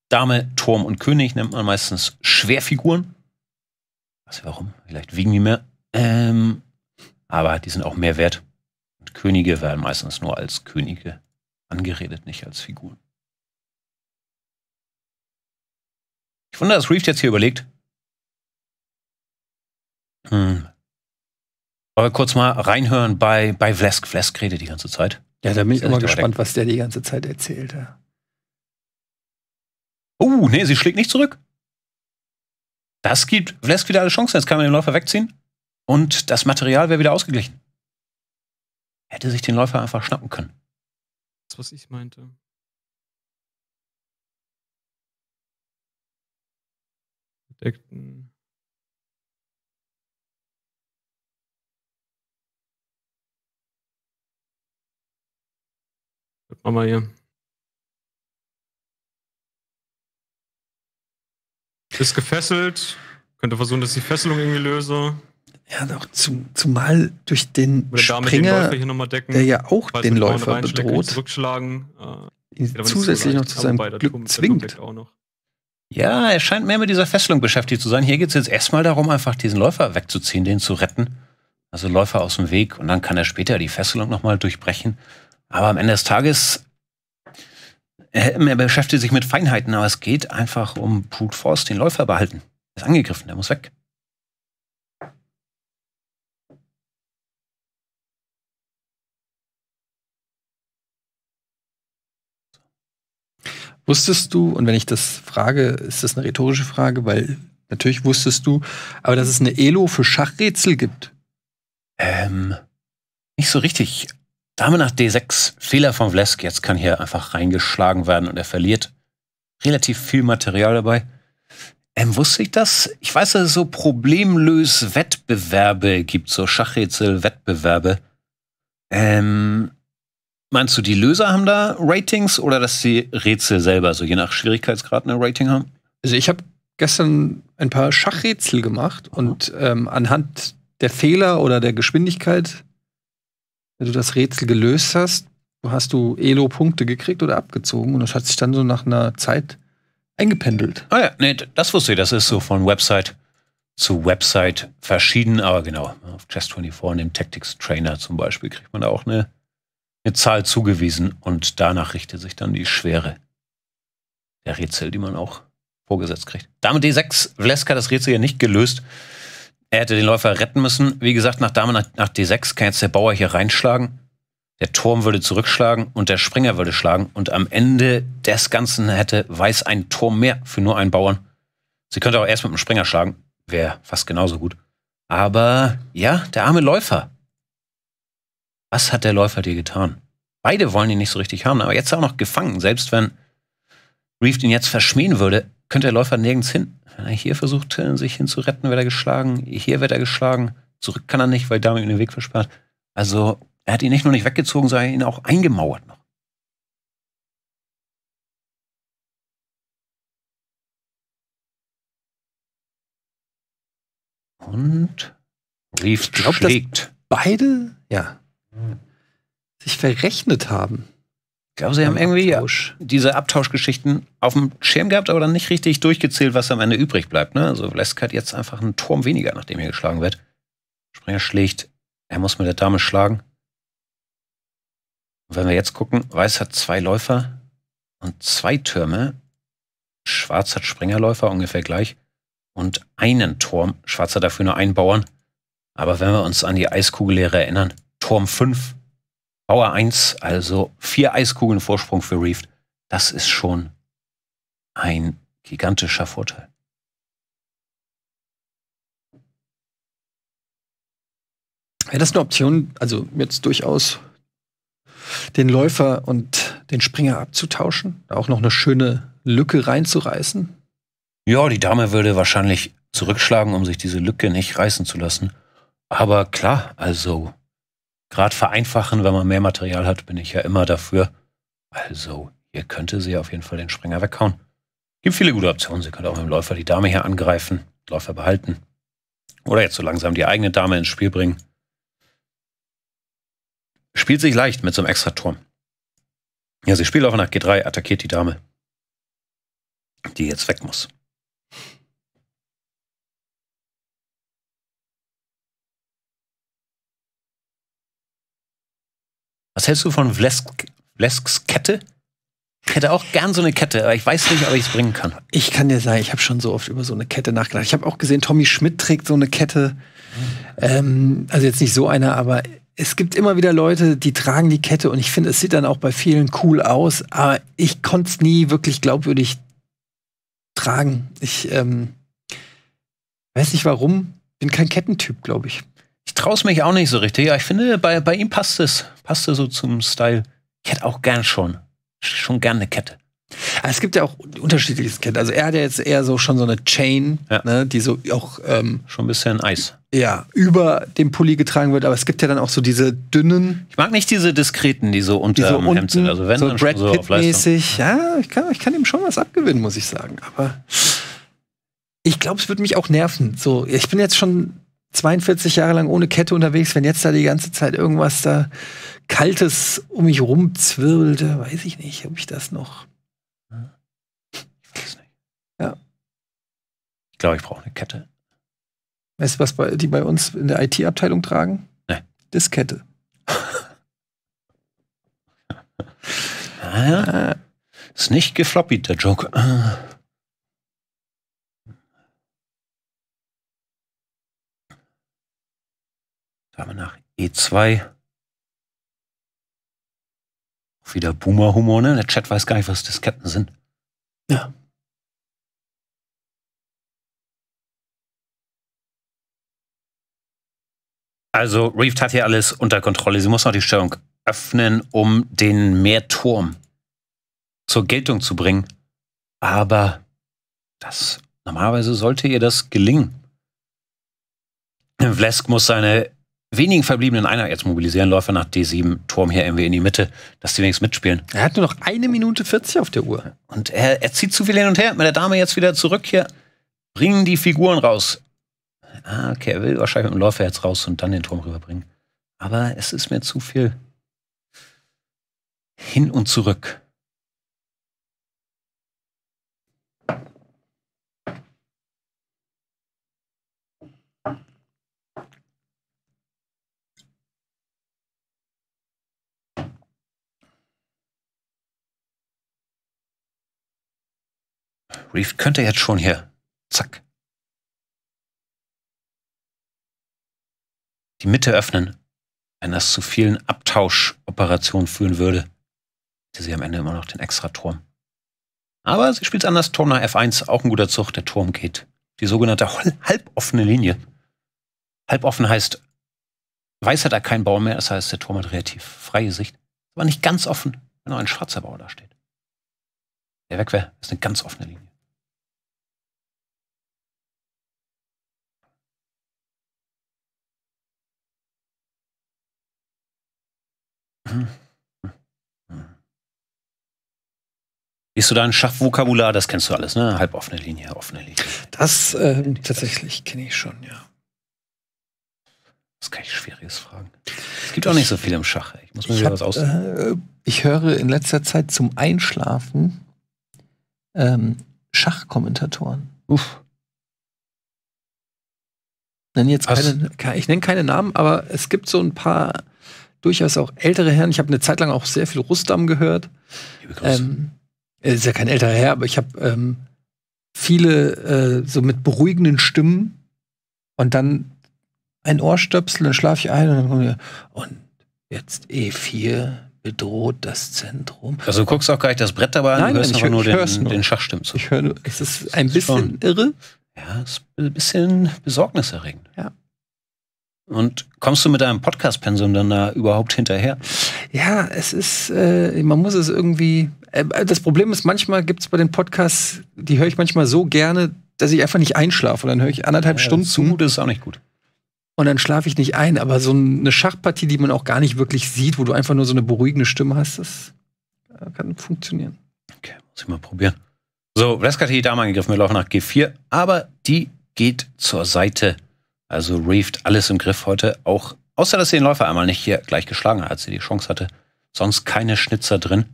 Dame, Turm und König nennt man meistens Schwerfiguren. Weiß ich warum? Vielleicht wiegen die mehr. Ähm, aber die sind auch mehr wert. Und Könige werden meistens nur als Könige angeredet, nicht als Figuren. Ich wundere, dass Reef jetzt hier überlegt. Hm. Wollen kurz mal reinhören bei, bei Vlesk. Vlesk redet die ganze Zeit. Ja, da bin ich immer gespannt, was der die ganze Zeit erzählt. Ja. Oh, nee, sie schlägt nicht zurück. Das gibt Vlesk wieder alle Chancen. Jetzt kann man den Läufer wegziehen und das Material wäre wieder ausgeglichen. Hätte sich den Läufer einfach schnappen können. Das, was ich meinte. Deckten. Aber hier. Ist gefesselt. Könnte versuchen, dass ich die Fesselung irgendwie löse. Ja, doch, zum, zumal durch den Springer, den der ja auch den Läufer bedroht, zurückschlagen, äh, ihn zusätzlich noch zu seinem Glück zwingt. Ja, er scheint mehr mit dieser Fesselung beschäftigt zu sein. Hier geht es jetzt erstmal darum, einfach diesen Läufer wegzuziehen, den zu retten. Also Läufer aus dem Weg und dann kann er später die Fesselung nochmal durchbrechen aber am Ende des Tages, er, beschäftigt sich mit Feinheiten, aber es geht einfach um Brute Force, den Läufer behalten. Er ist angegriffen, der muss weg. Wusstest du, und wenn ich das frage, ist das eine rhetorische Frage, weil natürlich wusstest du, aber dass es eine Elo für Schachrätsel gibt? Ähm, nicht so richtig. Dame nach D6, Fehler von Vlesk, jetzt kann hier einfach reingeschlagen werden und er verliert relativ viel Material dabei. Ähm, wusste ich das? Ich weiß, dass es so problemlös Wettbewerbe gibt, so Schachrätsel-Wettbewerbe. Ähm, meinst du, die Löser haben da Ratings oder dass die Rätsel selber, so je nach Schwierigkeitsgrad, eine Rating haben? Also ich habe gestern ein paar Schachrätsel gemacht und ähm, anhand der Fehler oder der Geschwindigkeit wenn du das Rätsel gelöst hast, hast du Elo-Punkte gekriegt oder abgezogen und das hat sich dann so nach einer Zeit eingependelt. Ah ja, nee, das wusste ich, das ist so von Website zu Website verschieden, aber genau, auf Chess24 in dem Tactics Trainer zum Beispiel kriegt man da auch eine, eine Zahl zugewiesen und danach richtet sich dann die Schwere der Rätsel, die man auch vorgesetzt kriegt. Dame D6, Vleska das Rätsel ja nicht gelöst, er hätte den Läufer retten müssen. Wie gesagt, nach Dame nach, nach D6 kann jetzt der Bauer hier reinschlagen. Der Turm würde zurückschlagen und der Springer würde schlagen. Und am Ende des Ganzen hätte Weiß einen Turm mehr für nur einen Bauern. Sie könnte auch erst mit dem Springer schlagen. Wäre fast genauso gut. Aber ja, der arme Läufer. Was hat der Läufer dir getan? Beide wollen ihn nicht so richtig haben, aber jetzt auch noch gefangen. Selbst wenn Reef ihn jetzt verschmähen würde, könnte der Läufer nirgends hin. Wenn er Hier versucht sich hinzuretten, wird er geschlagen. Hier wird er geschlagen. Zurück kann er nicht, weil damit ihm den Weg versperrt. Also er hat ihn nicht nur nicht weggezogen, sondern ihn auch eingemauert noch. Und Reeves schlägt. Beide, ja, sich verrechnet haben. Ich glaube, sie haben irgendwie Abtausch. diese Abtauschgeschichten auf dem Schirm gehabt, aber dann nicht richtig durchgezählt, was am Ende übrig bleibt. Ne? Also hat jetzt einfach einen Turm weniger, nachdem er geschlagen wird. Springer schlägt, er muss mit der Dame schlagen. Und wenn wir jetzt gucken, Weiß hat zwei Läufer und zwei Türme. Schwarz hat Springerläufer, ungefähr gleich. Und einen Turm. Schwarz hat dafür nur einen Bauern. Aber wenn wir uns an die Eiskugellehre erinnern, Turm 5 Power 1, also vier Eiskugeln Vorsprung für Reefed. Das ist schon ein gigantischer Vorteil. Wäre das eine Option, also jetzt durchaus den Läufer und den Springer abzutauschen? Auch noch eine schöne Lücke reinzureißen? Ja, die Dame würde wahrscheinlich zurückschlagen, um sich diese Lücke nicht reißen zu lassen. Aber klar, also Gerade vereinfachen, wenn man mehr Material hat, bin ich ja immer dafür. Also, ihr könnte sie auf jeden Fall den Springer weghauen. Gibt viele gute Optionen. Sie könnte auch mit dem Läufer die Dame hier angreifen, Läufer behalten. Oder jetzt so langsam die eigene Dame ins Spiel bringen. Spielt sich leicht mit so einem extra Turm. Ja, sie spielt auch nach G3, attackiert die Dame, die jetzt weg muss. Was hältst du von Vlesk, Vlesks Kette? Ich hätte auch gern so eine Kette, aber ich weiß nicht, ob ich es bringen kann. Ich kann dir sagen, ich habe schon so oft über so eine Kette nachgedacht. Ich habe auch gesehen, Tommy Schmidt trägt so eine Kette. Mhm. Ähm, also jetzt nicht so eine, aber es gibt immer wieder Leute, die tragen die Kette und ich finde, es sieht dann auch bei vielen cool aus, aber ich konnte es nie wirklich glaubwürdig tragen. Ich ähm, weiß nicht warum, bin kein Kettentyp, glaube ich. Ich traue mich auch nicht so richtig, Ja, ich finde, bei, bei ihm passt es. Passt es so zum Style. Ich hätte auch gern schon. Schon gern eine Kette. Ah, es gibt ja auch unterschiedliches Kind. Also er hat ja jetzt eher so schon so eine Chain, ja. ne, die so auch ähm, schon ein bisschen Eis. Ja, über dem Pulli getragen wird, aber es gibt ja dann auch so diese dünnen. Ich mag nicht diese diskreten, die so unter dem so Hemd sind. Also wenn so dann Brad so Pitt auf Leistung. mäßig. Ja, ich kann, ich kann ihm schon was abgewinnen, muss ich sagen. Aber ich glaube, es würde mich auch nerven. So, ich bin jetzt schon 42 Jahre lang ohne Kette unterwegs, wenn jetzt da die ganze Zeit irgendwas da Kaltes um mich rumzwirbelte, weiß ich nicht, ob ich das noch. Ich weiß nicht. Ja. Ich glaube, ich brauche eine Kette. Weißt du, was bei, die bei uns in der IT-Abteilung tragen? Nee. Diskette. Ah, ah, Ist nicht gefloppt, der Joke. E2. wieder Boomer-Humor, ne? Der Chat weiß gar nicht, was Disketten sind. Ja. Also Reeft hat hier alles unter Kontrolle. Sie muss noch die Störung öffnen, um den Mehrturm zur Geltung zu bringen. Aber das normalerweise sollte ihr das gelingen. Vlesk muss seine wenigen verbliebenen Einer jetzt mobilisieren. Läufer nach D7, Turm hier irgendwie in die Mitte, dass die wenigstens mitspielen. Er hat nur noch eine Minute 40 auf der Uhr. Und er, er zieht zu viel hin und her. Mit der Dame jetzt wieder zurück hier. Bringen die Figuren raus. Ah, okay, er will wahrscheinlich mit dem Läufer jetzt raus und dann den Turm rüberbringen. Aber es ist mir zu viel. Hin und zurück. Reef könnte jetzt schon hier. Zack. Die Mitte öffnen, wenn das zu vielen Abtauschoperationen führen würde. Sie sehen am Ende immer noch den extra Turm. Aber sie spielt anders. Turm nach F1, auch ein guter Zug. Der Turm geht. Die sogenannte halboffene Linie. Halboffen heißt, weiß hat er keinen Bau mehr, das heißt, der Turm hat relativ freie Sicht. Aber nicht ganz offen, wenn noch ein schwarzer Bau da steht. Der weg wäre, ist eine ganz offene Linie. Liest du da ein Schachvokabular? Das kennst du alles, ne? Halboffene Linie, offene Linie. Das äh, tatsächlich kenne ich schon, ja. Das kann ich Schwieriges fragen. Es gibt ich, auch nicht so viel im Schach. Ich muss mir wieder was ausdenken. Äh, ich höre in letzter Zeit zum Einschlafen ähm, Schachkommentatoren. Uff. Nenn jetzt keine, ich nenne keine Namen, aber es gibt so ein paar durchaus auch ältere Herren. Ich habe eine Zeit lang auch sehr viel Rustam gehört. Liebe Ähm, ist ja kein älterer Herr, aber ich habe ähm, viele äh, so mit beruhigenden Stimmen und dann ein Ohrstöpsel, dann schlafe ich ein und dann kommt und jetzt E4 bedroht das Zentrum. Also du guckst auch gar nicht das Brett dabei an, nein, du hörst nein, ich, nur, ich den, nur den Schachstimmen zu. Ich höre, es ist ein bisschen schon. irre. Ja, es ist ein bisschen besorgniserregend. Ja. Und kommst du mit deinem Podcast-Pensum dann da überhaupt hinterher? Ja, es ist, äh, man muss es irgendwie. Äh, das Problem ist, manchmal gibt es bei den Podcasts, die höre ich manchmal so gerne, dass ich einfach nicht einschlafe. Und dann höre ich anderthalb ja, Stunden zu. Gut, das ist auch nicht gut. Und dann schlafe ich nicht ein. Aber so eine Schachpartie, die man auch gar nicht wirklich sieht, wo du einfach nur so eine beruhigende Stimme hast, das äh, kann funktionieren. Okay, muss ich mal probieren. So, Rescat hat die Dame angegriffen. Wir laufen nach G4. Aber die geht zur Seite also Reeft alles im Griff heute, auch außer dass sie den Läufer einmal nicht hier gleich geschlagen hat, als sie die Chance hatte. Sonst keine Schnitzer drin.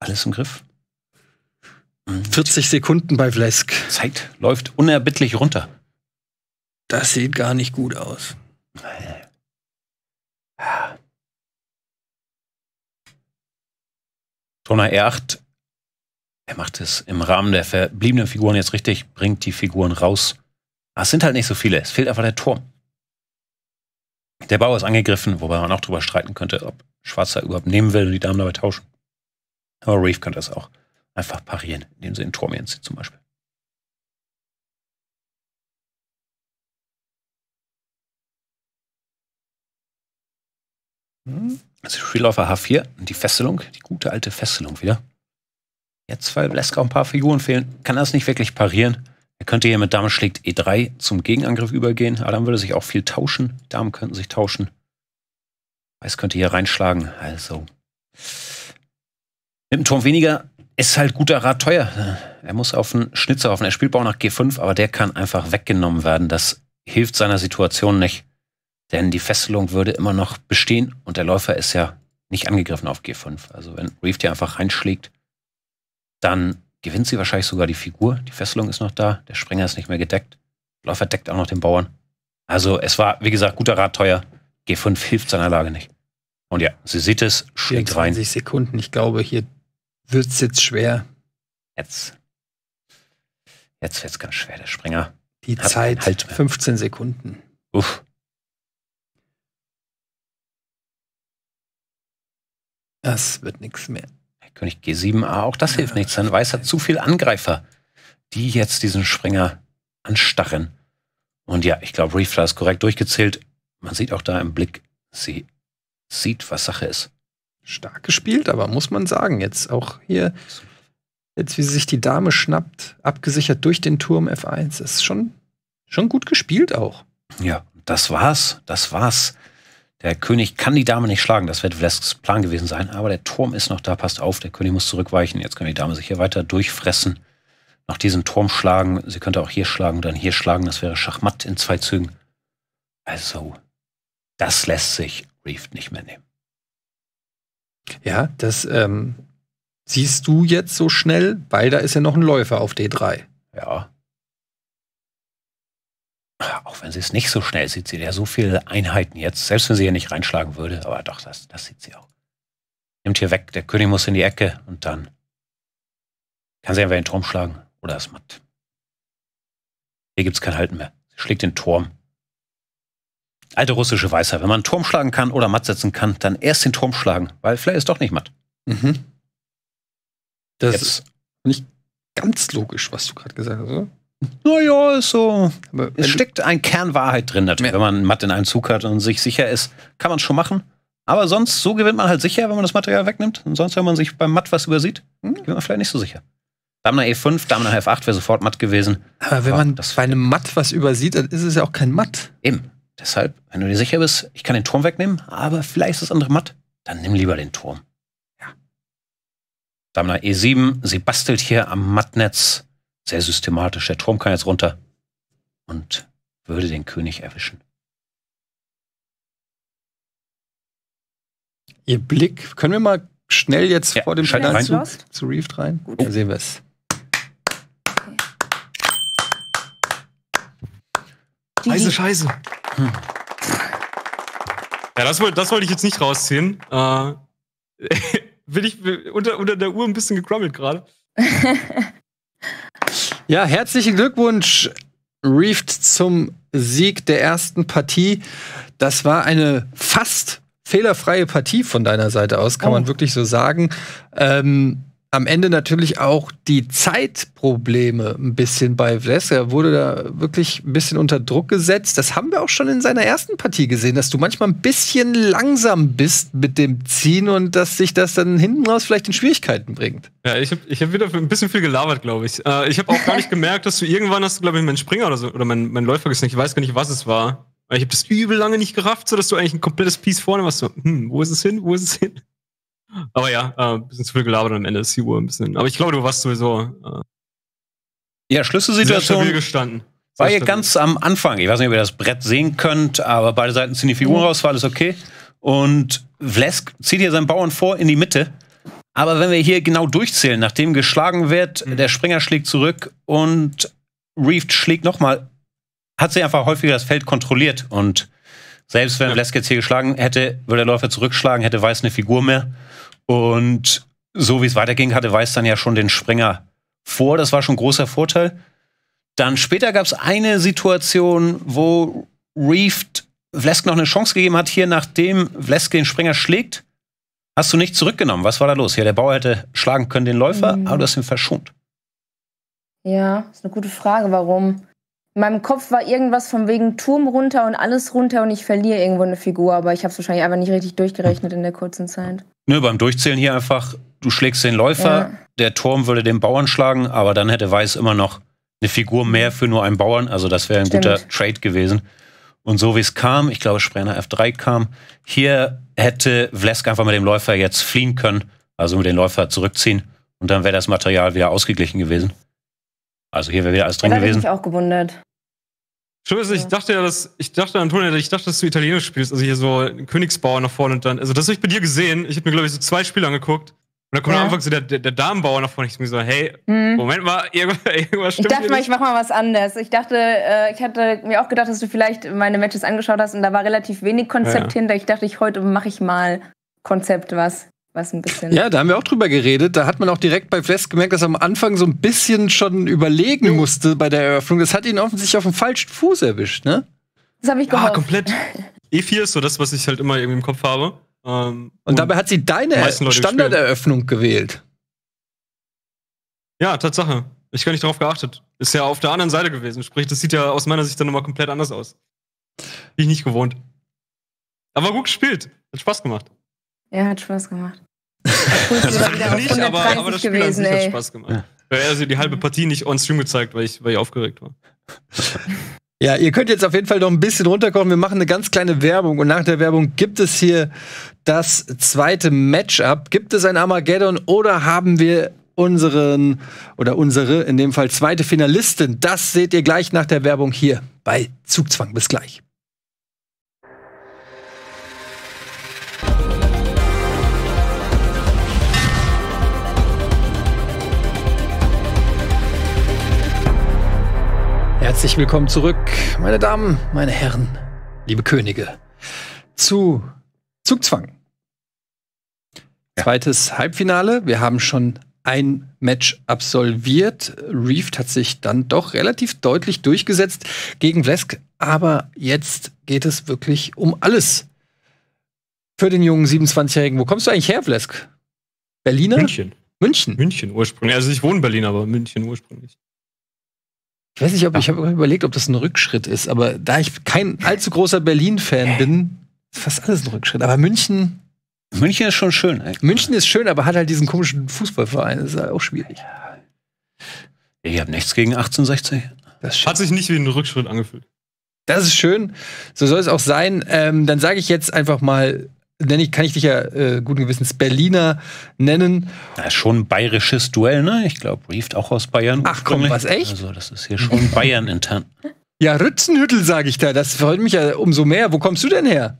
Alles im Griff. 40 hm. Sekunden bei Vlesk. Zeit läuft unerbittlich runter. Das sieht gar nicht gut aus. Ja. Äh. R8, er macht es im Rahmen der verbliebenen Figuren jetzt richtig, bringt die Figuren raus Ah, es sind halt nicht so viele. Es fehlt einfach der Turm. Der Bau ist angegriffen, wobei man auch drüber streiten könnte, ob Schwarzer überhaupt nehmen will und die Damen dabei tauschen. Aber Reef könnte das auch einfach parieren, indem sie den Turm entzieht zum Beispiel. Das ist Spielläufer H4 und die Fesselung, die gute alte Fesselung wieder. Jetzt, weil Bleska ein paar Figuren fehlen, kann er es nicht wirklich parieren. Er könnte hier mit Dame schlägt E3 zum Gegenangriff übergehen. Aber dann würde sich auch viel tauschen. Damen könnten sich tauschen. Weiß könnte hier reinschlagen. Also. Mit dem Turm weniger ist halt guter Rat teuer. Er muss auf den Schnitzer hoffen. Er spielt Bau nach G5, aber der kann einfach weggenommen werden. Das hilft seiner Situation nicht. Denn die Fesselung würde immer noch bestehen und der Läufer ist ja nicht angegriffen auf G5. Also wenn Reef hier einfach reinschlägt, dann gewinnt sie wahrscheinlich sogar die Figur. Die Fesselung ist noch da, der Sprenger ist nicht mehr gedeckt. Läufer deckt auch noch den Bauern. Also es war, wie gesagt, guter Rat teuer. G5 hilft seiner Lage nicht. Und ja, sie sieht es, schlägt rein. 20 Sekunden, ich glaube, hier wird es jetzt schwer. Jetzt. Jetzt wird es ganz schwer, der Springer. Die Hat Zeit, halt 15 Sekunden. Uff. Das wird nichts mehr. König G7a, auch das hilft nichts. Dann weiß er zu viel Angreifer, die jetzt diesen Springer anstarren. Und ja, ich glaube, Refler ist korrekt durchgezählt. Man sieht auch da im Blick, sie sieht, was Sache ist. Stark gespielt, aber muss man sagen, jetzt auch hier, jetzt wie sie sich die Dame schnappt, abgesichert durch den Turm F1, ist schon, schon gut gespielt auch. Ja, das war's, das war's. Der König kann die Dame nicht schlagen, das wird Vlesks Plan gewesen sein, aber der Turm ist noch da, passt auf, der König muss zurückweichen. Jetzt kann die Dame sich hier weiter durchfressen, nach diesem Turm schlagen. Sie könnte auch hier schlagen, dann hier schlagen, das wäre Schachmatt in zwei Zügen. Also, das lässt sich Reeft nicht mehr nehmen. Ja, das ähm, siehst du jetzt so schnell, weil da ist ja noch ein Läufer auf D3. Ja auch wenn sie es nicht so schnell sieht, sie ja so viele Einheiten jetzt, selbst wenn sie hier nicht reinschlagen würde, aber doch, das, das sieht sie auch. Nimmt hier weg, der König muss in die Ecke und dann kann sie entweder den Turm schlagen oder ist matt. Hier gibt es kein Halten mehr. Sie schlägt den Turm. Alte russische Weisheit, wenn man einen Turm schlagen kann oder matt setzen kann, dann erst den Turm schlagen, weil Flair ist doch nicht matt. Mhm. Das Jetzt. ist nicht ganz logisch, was du gerade gesagt hast, oder? Naja, ist so. es steckt ein Kern Wahrheit drin, natürlich. Wenn man Matt in einem Zug hat und sich sicher ist, kann man es schon machen. Aber sonst, so gewinnt man halt sicher, wenn man das Material wegnimmt. Und sonst, wenn man sich beim Matt was übersieht, hm? gewinnt man vielleicht nicht so sicher. Damna E5, Damna F8 wäre sofort matt gewesen. Aber wenn man das bei einem Matt was übersieht, dann ist es ja auch kein Matt. Eben. Deshalb, wenn du dir sicher bist, ich kann den Turm wegnehmen, aber vielleicht ist das andere matt, dann nimm lieber den Turm. Ja. Damna E7, sie bastelt hier am Mattnetz. Sehr systematisch. Der Turm kann jetzt runter und würde den König erwischen. Ihr Blick, können wir mal schnell jetzt ja, vor dem Stein zu, zu Reef rein? Gut. Dann sehen wir es. Okay. Heiße Scheiße. Hm. Ja, das, das wollte ich jetzt nicht rausziehen. Äh, bin ich unter, unter der Uhr ein bisschen gekrummelt gerade. Ja, herzlichen Glückwunsch, Reeft, zum Sieg der ersten Partie. Das war eine fast fehlerfreie Partie von deiner Seite aus, kann oh. man wirklich so sagen. Ähm, am Ende natürlich auch die Zeitprobleme ein bisschen bei Vles. Er wurde da wirklich ein bisschen unter Druck gesetzt. Das haben wir auch schon in seiner ersten Partie gesehen, dass du manchmal ein bisschen langsam bist mit dem Ziehen und dass sich das dann hinten raus vielleicht in Schwierigkeiten bringt. Ja, ich habe ich hab wieder ein bisschen viel gelabert, glaube ich. Äh, ich habe auch gar nicht gemerkt, dass du irgendwann hast, glaube ich, meinen Springer oder so, oder mein, mein Läufer gesehen. Ich weiß gar nicht, was es war. Ich habe das übel lange nicht gerafft, sodass du eigentlich ein komplettes Piece vorne warst. So, hm, wo ist es hin? Wo ist es hin? Aber ja, äh, ein bisschen zu viel gelabert am Ende ist die Uhr ein bisschen. Aber ich glaube, du warst sowieso. Äh, ja, Schlüsselsituation. Sehr gestanden. War hier ganz am Anfang. Ich weiß nicht, ob ihr das Brett sehen könnt, aber beide Seiten ziehen die Figuren raus, war alles okay. Und Vlesk zieht hier seinen Bauern vor in die Mitte. Aber wenn wir hier genau durchzählen, nachdem geschlagen wird, mhm. der Springer schlägt zurück und Reeft schlägt nochmal, hat sie einfach häufiger das Feld kontrolliert. Und selbst wenn ja. Vlesk jetzt hier geschlagen hätte, würde der Läufer zurückschlagen, hätte Weiß eine Figur mehr. Und so wie es weiterging, hatte Weiß dann ja schon den Springer vor. Das war schon ein großer Vorteil. Dann später gab es eine Situation, wo Reeft Vlesk noch eine Chance gegeben hat. Hier, nachdem Vlesk den Springer schlägt, hast du nicht zurückgenommen. Was war da los? Ja, der Bauer hätte schlagen können den Läufer, mhm. aber du hast ihn verschont. Ja, ist eine gute Frage, warum. In meinem Kopf war irgendwas von wegen Turm runter und alles runter und ich verliere irgendwo eine Figur, aber ich habe es wahrscheinlich einfach nicht richtig durchgerechnet in der kurzen Zeit. Nö, beim Durchzählen hier einfach, du schlägst den Läufer, ja. der Turm würde den Bauern schlagen, aber dann hätte Weiß immer noch eine Figur mehr für nur einen Bauern, also das wäre ein Stimmt. guter Trade gewesen. Und so wie es kam, ich glaube, Sprenger F3 kam, hier hätte Vlesk einfach mit dem Läufer jetzt fliehen können, also mit dem Läufer zurückziehen und dann wäre das Material wieder ausgeglichen gewesen. Also hier wäre wieder alles drin da gewesen. Ich mich auch gewundert. Entschuldigung, ich dachte ja, dass, ich dachte, Antonia, ich dachte, dass du Italienisch spielst. Also hier so Königsbauer nach vorne und dann, also das habe ich bei dir gesehen. Ich habe mir, glaube ich, so zwei Spiele angeguckt. Und dann kommt ja. am Anfang so der, der, der Damenbauer nach vorne. Ich mir so, hey, hm. Moment mal, irgendwas stimmt Ich dachte mal, ich mache mal was anderes. Ich dachte, äh, ich hatte mir auch gedacht, dass du vielleicht meine Matches angeschaut hast und da war relativ wenig Konzept ja. hinter. Ich dachte, ich heute mache ich mal Konzept was was ein bisschen. Ja, da haben wir auch drüber geredet. Da hat man auch direkt bei Fest gemerkt, dass er am Anfang so ein bisschen schon überlegen musste bei der Eröffnung. Das hat ihn offensichtlich auf dem falschen Fuß erwischt, ne? Das habe ich ah, gehofft. Ah, komplett. E4 ist so das, was ich halt immer irgendwie im Kopf habe. Ähm, und, und, dabei hat sie deine Standarderöffnung gewählt. Ja, Tatsache. Ich gar nicht darauf geachtet. Ist ja auf der anderen Seite gewesen. Sprich, das sieht ja aus meiner Sicht dann nochmal komplett anders aus. Bin ich nicht gewohnt. Aber gut gespielt. Hat Spaß gemacht. Er hat Spaß gemacht. das also wieder nicht, aber, aber das Spiel gewesen, hat Spaß gemacht. Ja. Weil er also die halbe Partie nicht on stream gezeigt, weil ich, weil ich aufgeregt war. Ja, ihr könnt jetzt auf jeden Fall noch ein bisschen runterkommen. Wir machen eine ganz kleine Werbung und nach der Werbung gibt es hier das zweite Matchup. Gibt es ein Armageddon oder haben wir unseren oder unsere in dem Fall zweite Finalistin? Das seht ihr gleich nach der Werbung hier bei Zugzwang. Bis gleich. Herzlich willkommen zurück, meine Damen, meine Herren, liebe Könige, zu Zugzwang. Ja. Zweites Halbfinale. Wir haben schon ein Match absolviert. Reeft hat sich dann doch relativ deutlich durchgesetzt gegen Vlesk. Aber jetzt geht es wirklich um alles für den jungen 27-Jährigen. Wo kommst du eigentlich her, Vlesk? Berliner? München. München. München ursprünglich. Also ich wohne in Berlin, aber München ursprünglich. Ich weiß nicht, ob ja. ich habe überlegt, ob das ein Rückschritt ist, aber da ich kein allzu großer Berlin-Fan bin, ist fast alles ein Rückschritt. Aber München. München ist schon schön, ey. München ist schön, aber hat halt diesen komischen Fußballverein. Das ist halt auch schwierig. Ich habe nichts gegen 1860. Hat sich nicht wie ein Rückschritt angefühlt. Das ist schön. So soll es auch sein. Ähm, dann sage ich jetzt einfach mal nenne ich, kann ich dich ja äh, guten Gewissens Berliner nennen. Das ist schon ein bayerisches Duell, ne? Ich glaube, Rieft auch aus Bayern. Ach komm, was echt? Also, das ist hier schon Bayern intern. Ja, Rützenhüttel, sage ich da. Das freut mich ja umso mehr. Wo kommst du denn her?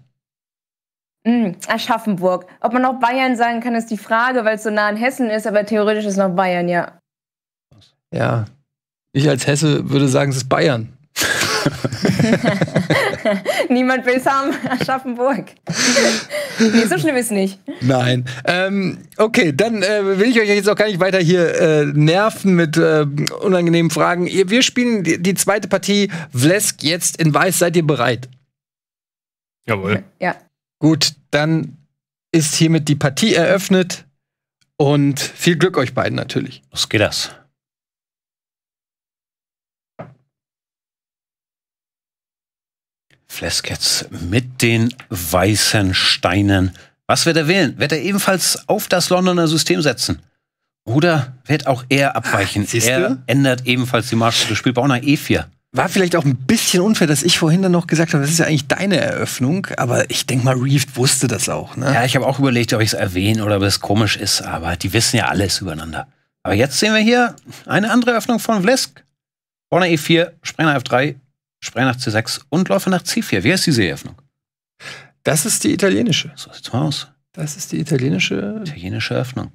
Hm, Aschaffenburg. Ob man noch Bayern sagen kann, ist die Frage, weil es so nah an Hessen ist, aber theoretisch ist noch Bayern, ja. Ja. Ich als Hesse würde sagen, es ist Bayern. Niemand will Sam Aschaffenburg. nee, so schlimm ist nicht. Nein. Ähm, okay, dann äh, will ich euch jetzt auch gar nicht weiter hier äh, nerven mit äh, unangenehmen Fragen. Wir spielen die, die zweite Partie Vlesk jetzt in Weiß. Seid ihr bereit? Jawohl. Ja. Gut, dann ist hiermit die Partie eröffnet und viel Glück euch beiden natürlich. Los geht das. Fleskets mit den weißen Steinen. Was wird er wählen? Wird er ebenfalls auf das Londoner System setzen? Oder wird auch er abweichen? Siehst er ändert ebenfalls die des spielt Bauner E4. War vielleicht auch ein bisschen unfair, dass ich vorhin dann noch gesagt habe, das ist ja eigentlich deine Eröffnung, aber ich denke mal, Reeve wusste das auch. Ne? Ja, ich habe auch überlegt, ob ich es erwähne oder ob es komisch ist, aber die wissen ja alles übereinander. Aber jetzt sehen wir hier eine andere Eröffnung von Vlesk. Bauner E4, Sprenger F3, Spray nach C6 und Läufer nach C4. Wer ist die Seeöffnung? Das ist die italienische. So sieht's mal aus. Das ist die italienische. Italienische Öffnung.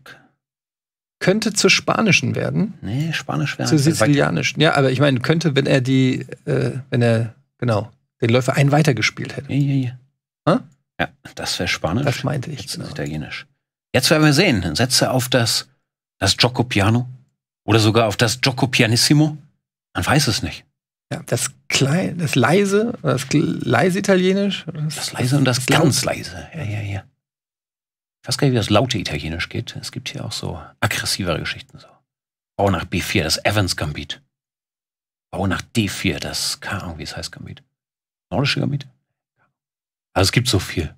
Könnte zur spanischen werden. Nee, spanisch wäre. Zur sizilianischen. Ja, aber ich meine, könnte, wenn er die, äh, wenn er, genau, den Läufer ein weitergespielt hätte. Ja, ja, ja. Hm? Ja, das wäre spanisch. Das meinte ich. Jetzt genau. italienisch. Jetzt werden wir sehen. Setze auf das, das Gioco Piano oder sogar auf das Gioco Pianissimo. Man weiß es nicht. Ja, das, Klei das leise, das leise Italienisch. Das, das leise und das ganz leise. Ja, ja, ja. Ich weiß gar nicht, wie das laute Italienisch geht. Es gibt hier auch so aggressivere Geschichten. So. Bau nach B4, das Evans Gambit. Bau nach D4, das, keine Ahnung, wie es heißt, Gambit. Nordische Gambit? Also es gibt so viel.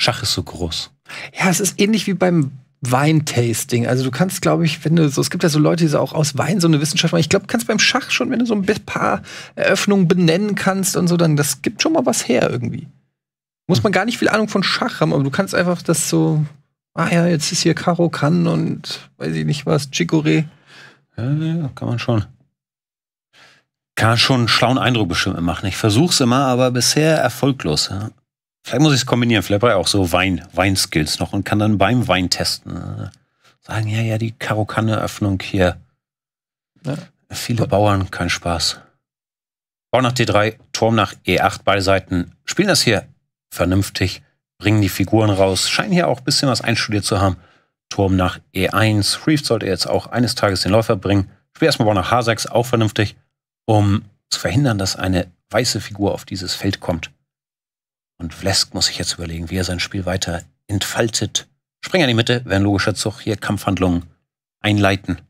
Schach ist so groß. Ja, es ist ähnlich wie beim Weintasting. Also du kannst, glaube ich, wenn du so, es gibt ja so Leute, die so auch aus Wein so eine Wissenschaft machen. Ich glaube, kannst beim Schach schon, wenn du so ein paar Eröffnungen benennen kannst und so, dann das gibt schon mal was her irgendwie. Muss man gar nicht viel Ahnung von Schach haben, aber du kannst einfach das so, ah ja, jetzt ist hier Karo kann und weiß ich nicht was, Chicoré. Ja, ja, kann man schon. Kann schon einen schlauen Eindruck bestimmt machen. Ich versuch's immer, aber bisher erfolglos. Ja. Vielleicht muss ich es kombinieren. Vielleicht brauche ich auch so Wein, Weinskills noch und kann dann beim Wein testen. Sagen, ja, ja, die Karokanne-Öffnung hier. Ja. Viele Bauern, kein Spaß. Bau nach D3, Turm nach E8, beide Seiten spielen das hier vernünftig, bringen die Figuren raus, scheinen hier auch ein bisschen was einstudiert zu haben. Turm nach E1, Reef sollte jetzt auch eines Tages den Läufer bringen. Spiel erstmal Bau nach H6, auch vernünftig, um zu verhindern, dass eine weiße Figur auf dieses Feld kommt. Und Vlesk muss sich jetzt überlegen, wie er sein Spiel weiter entfaltet. Springer in die Mitte, wäre ein logischer Zug. Hier Kampfhandlungen einleiten.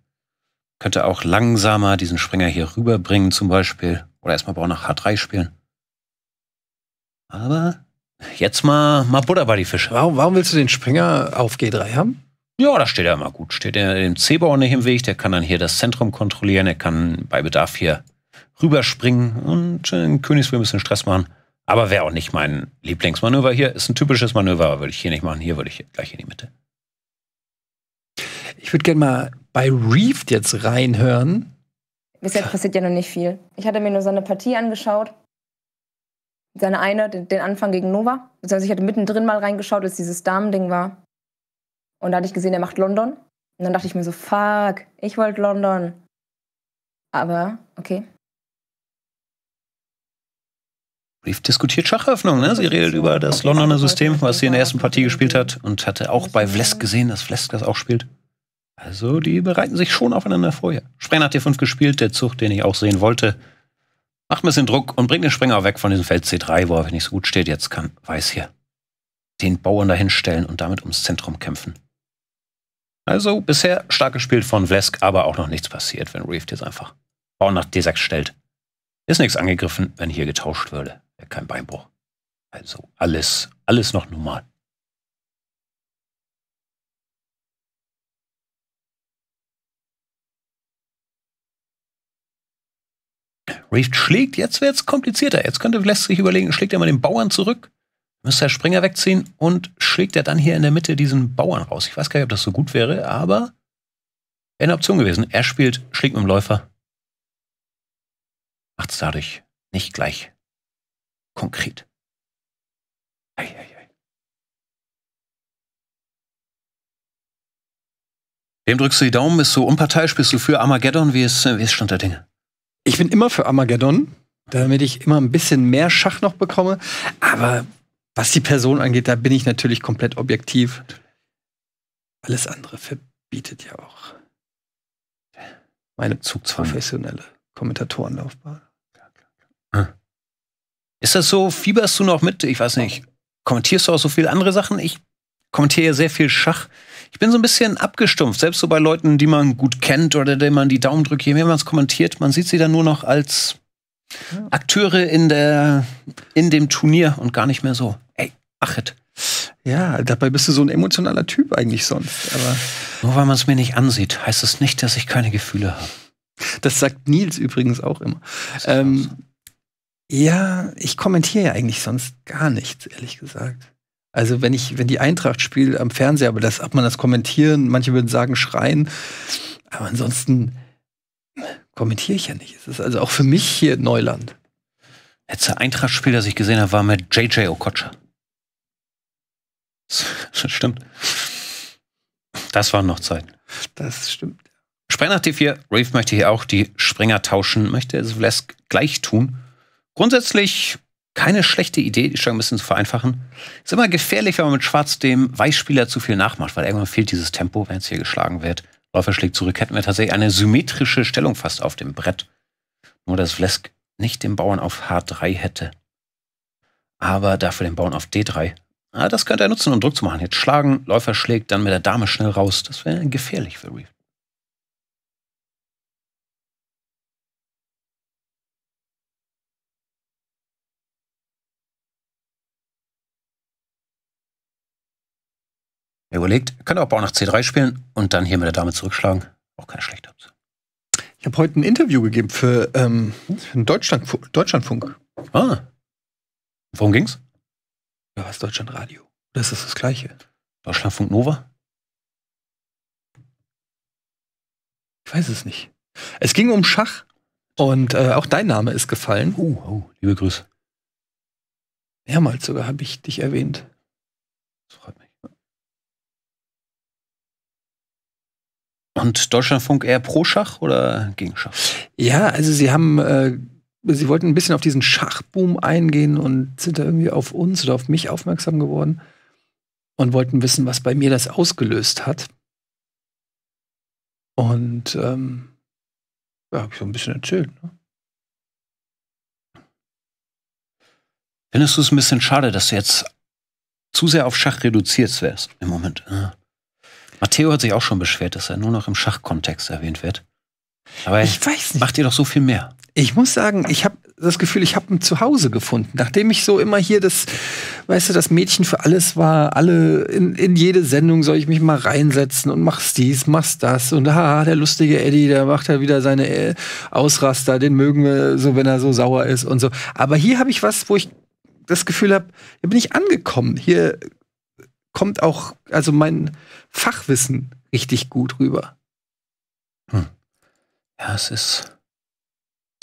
Könnte auch langsamer diesen Springer hier rüberbringen zum Beispiel. Oder erstmal Bauer nach H3 spielen. Aber jetzt mal, mal Butter bei die Fische. Warum, warum willst du den Springer auf G3 haben? Ja, da steht er immer gut. Steht er dem C-Bauer nicht im Weg. Der kann dann hier das Zentrum kontrollieren. Er kann bei Bedarf hier rüberspringen und äh, Königswillen ein bisschen Stress machen. Aber wäre auch nicht mein Lieblingsmanöver hier. Ist ein typisches Manöver, aber würde ich hier nicht machen. Hier würde ich gleich in die Mitte. Ich würde gerne mal bei Reefed jetzt reinhören. Bis jetzt passiert ja noch nicht viel. Ich hatte mir nur seine Partie angeschaut. Seine eine, den, Anfang gegen Nova. Beziehungsweise ich hatte mittendrin mal reingeschaut, als dieses Damen-Ding war. Und da hatte ich gesehen, er macht London. Und dann dachte ich mir so, fuck, ich wollte London. Aber, okay, Brief diskutiert Schachöffnung. Ne? Sie redet über das Londoner System, was sie in der ersten Partie gespielt hat und hatte auch bei Vlesk gesehen, dass Vlesk das auch spielt. Also die bereiten sich schon aufeinander vorher. Sprenger hat hier 5 gespielt, der Zug, den ich auch sehen wollte. Macht ein bisschen Druck und bringt den Sprenger weg von diesem Feld C3, wo er, wenn nicht so gut steht, jetzt kann Weiß hier den Bauern dahinstellen und damit ums Zentrum kämpfen. Also bisher stark gespielt von Vlesk, aber auch noch nichts passiert, wenn Reef jetzt einfach Bauern nach D6 stellt. Ist nichts angegriffen, wenn hier getauscht würde kein Beinbruch. Also alles, alles noch normal. Reed schlägt, jetzt wird es komplizierter. Jetzt könnte lässt sich überlegen, schlägt er mal den Bauern zurück, müsste der Springer wegziehen und schlägt er dann hier in der Mitte diesen Bauern raus. Ich weiß gar nicht, ob das so gut wäre, aber wäre eine Option gewesen. Er spielt, schlägt mit dem Läufer, macht es dadurch nicht gleich konkret. Ei, ei, ei. Wem drückst du die Daumen? Bist du unparteiisch? Bist du für Armageddon? Wie ist, wie ist Stand der Dinge? Ich bin immer für Armageddon, damit ich immer ein bisschen mehr Schach noch bekomme. Aber was die Person angeht, da bin ich natürlich komplett objektiv. Alles andere verbietet ja auch meine Zugzwang. professionelle Kommentatorenlaufbahn. Ja, klar, klar. Ah. Ist das so? Fieberst du noch mit? Ich weiß nicht. Kommentierst du auch so viel andere Sachen? Ich kommentiere ja sehr viel Schach. Ich bin so ein bisschen abgestumpft, selbst so bei Leuten, die man gut kennt oder denen man die Daumen drückt. Je mehr man es kommentiert, man sieht sie dann nur noch als Akteure in, der, in dem Turnier und gar nicht mehr so. Ey, achet. Ja, dabei bist du so ein emotionaler Typ eigentlich sonst. Aber Nur weil man es mir nicht ansieht, heißt es das nicht, dass ich keine Gefühle habe. Das sagt Nils übrigens auch immer. Ähm, ja, ich kommentiere ja eigentlich sonst gar nichts, ehrlich gesagt. Also wenn ich, wenn die Eintracht spielt am Fernseher, aber das, ob man das kommentieren, manche würden sagen schreien, aber ansonsten äh, kommentiere ich ja nicht. Es ist also auch für mich hier Neuland. Letzte Eintracht-Spiel, das ich gesehen habe, war mit JJ Okocha. Das stimmt. Das waren noch Zeiten. Das stimmt. Sprenger t 4 Reef möchte hier auch die Springer tauschen, möchte es Vlesk gleich tun. Grundsätzlich keine schlechte Idee, die Steuer ein bisschen zu vereinfachen. Ist immer gefährlich, wenn man mit Schwarz dem Weißspieler zu viel nachmacht, weil irgendwann fehlt dieses Tempo, wenn es hier geschlagen wird. Läufer schlägt zurück, hätten wir tatsächlich eine symmetrische Stellung fast auf dem Brett. Nur, dass Vlesk nicht den Bauern auf H3 hätte. Aber dafür den Bauern auf D3. Ah, das könnte er nutzen, um Druck zu machen. Jetzt schlagen, Läufer schlägt, dann mit der Dame schnell raus. Das wäre gefährlich für Reef. Mir überlegt, könnte auch Bauer nach C3 spielen und dann hier mit der Dame zurückschlagen. Auch keine schlechte Option. Ich habe heute ein Interview gegeben für, ähm, für einen Deutschland, Deutschlandfunk. Ah. Worum ging's? Ja, was Deutschlandradio. Das ist das Gleiche. Deutschlandfunk Nova? Ich weiß es nicht. Es ging um Schach und äh, auch dein Name ist gefallen. Oh, oh, liebe Grüße. Mehrmals sogar habe ich dich erwähnt. Das freut mich. Und Deutschlandfunk eher pro Schach oder gegen Schach? Ja, also sie haben, äh, sie wollten ein bisschen auf diesen Schachboom eingehen und sind da irgendwie auf uns oder auf mich aufmerksam geworden und wollten wissen, was bei mir das ausgelöst hat. Und ähm, ja, habe ich so ein bisschen erzählt. Ne? Findest du es ein bisschen schade, dass du jetzt zu sehr auf Schach reduziert wärst im Moment? Ja. Ne? Matteo hat sich auch schon beschwert, dass er nur noch im Schachkontext erwähnt wird. Aber ich weiß nicht. macht ihr doch so viel mehr. Ich muss sagen, ich habe das Gefühl, ich habe ein Zuhause gefunden. Nachdem ich so immer hier das, weißt du, das Mädchen für alles war, alle in, in jede Sendung soll ich mich mal reinsetzen und mach's dies, mach's das und ha, der lustige Eddie, der macht ja wieder seine äh, Ausraster, den mögen wir so, wenn er so sauer ist und so. Aber hier habe ich was, wo ich das Gefühl habe, hier bin ich angekommen. Hier kommt auch, also mein Fachwissen richtig gut rüber. Hm. Ja, es ist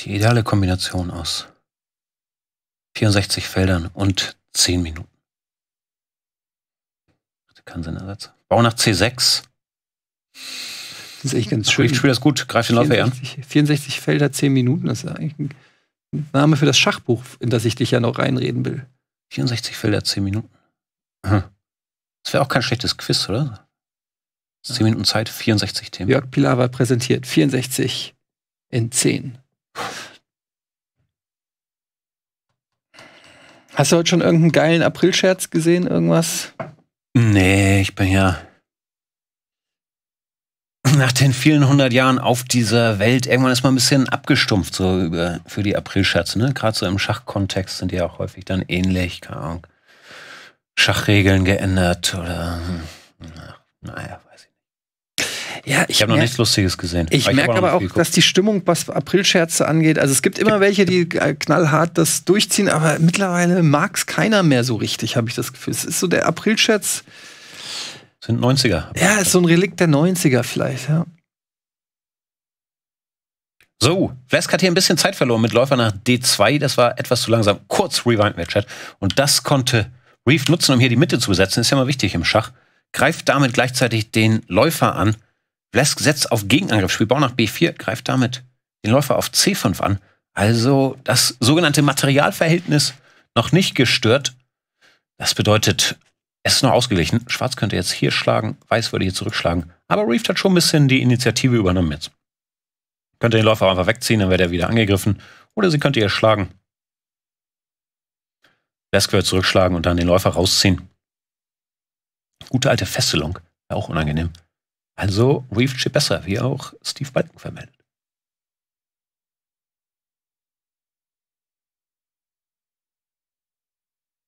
die ideale Kombination aus 64 Feldern und 10 Minuten. Kein Sinnersatz. Bau nach C6. Das ist echt ganz schön. Ich spiele das gut, greife den Läufer an. 64 Felder, 10 Minuten, das ist eigentlich ein Name für das Schachbuch, in das ich dich ja noch reinreden will. 64 Felder, 10 Minuten. Aha. Hm. Das wäre auch kein schlechtes Quiz, oder? Zehn Minuten Zeit, 64 Themen. Jörg Pilawa präsentiert 64 in 10. Hast du heute schon irgendeinen geilen April-Scherz gesehen? Irgendwas? Nee, ich bin ja nach den vielen hundert Jahren auf dieser Welt irgendwann ist man ein bisschen abgestumpft so über, für die Aprilscherze. Ne? Gerade so im Schachkontext sind die auch häufig dann ähnlich. Keine Ahnung. Schachregeln geändert oder hm, naja, weiß ich nicht. Ja, ich, ich habe noch nichts Lustiges gesehen. Ich, merke aber auch, dass die Stimmung, was Aprilscherze angeht, also es gibt immer welche, die äh, knallhart das durchziehen, aber mittlerweile mag es keiner mehr so richtig, habe ich das Gefühl. Es ist so der Aprilscherz. Sind 90er. Ja, ist so ein Relikt der 90er vielleicht, ja. So, Vesk hat hier ein bisschen Zeit verloren mit Läufer nach D2. Das war etwas zu langsam. Kurz Rewind, Chat. Und das konnte Reef nutzen, um hier die Mitte zu besetzen, ist ja immer wichtig im Schach. Greift damit gleichzeitig den Läufer an. Blesk setzt auf Gegenangriff, spielt Bauer nach B4, greift damit den Läufer auf C5 an. Also das sogenannte Materialverhältnis noch nicht gestört. Das bedeutet, es ist noch ausgeglichen. Schwarz könnte jetzt hier schlagen, Weiß würde hier zurückschlagen. Aber Reef hat schon ein bisschen die Initiative übernommen jetzt. Könnte den Läufer einfach wegziehen, dann wäre der wieder angegriffen. Oder sie könnte hier schlagen. Westquer zurückschlagen und dann den Läufer rausziehen. Gute alte Fesselung, auch unangenehm. Also Chip besser, wie auch Steve Balken vermeldet.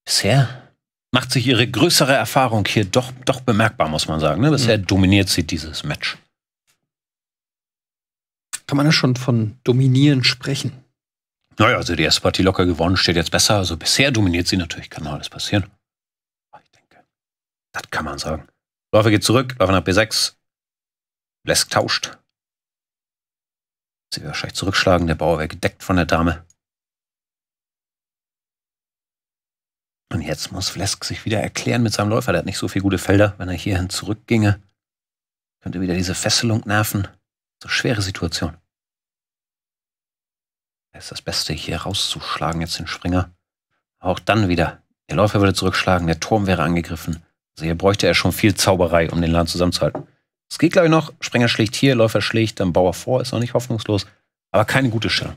Bisher macht sich ihre größere Erfahrung hier doch, doch bemerkbar, muss man sagen. Ne? Bisher mhm. dominiert sie dieses Match. Kann man ja schon von dominieren sprechen. Naja, also die erste Partie locker gewonnen, steht jetzt besser. Also bisher dominiert sie natürlich, kann noch alles passieren. Aber ah, ich denke, das kann man sagen. Läufer geht zurück, Läufer nach B6. Lesk tauscht. Sie wird wahrscheinlich zurückschlagen, der Bauer wäre gedeckt von der Dame. Und jetzt muss Flesk sich wieder erklären mit seinem Läufer. Der hat nicht so viele gute Felder. Wenn er hierhin zurückginge, könnte wieder diese Fesselung nerven. So schwere Situation. Es ist das Beste, hier rauszuschlagen jetzt den Springer. Auch dann wieder. Der Läufer würde zurückschlagen, der Turm wäre angegriffen. Also hier bräuchte er schon viel Zauberei, um den Laden zusammenzuhalten. Es geht, glaube ich, noch. Springer schlägt hier, Läufer schlägt, dann Bauer vor, ist noch nicht hoffnungslos. Aber keine gute Stellung.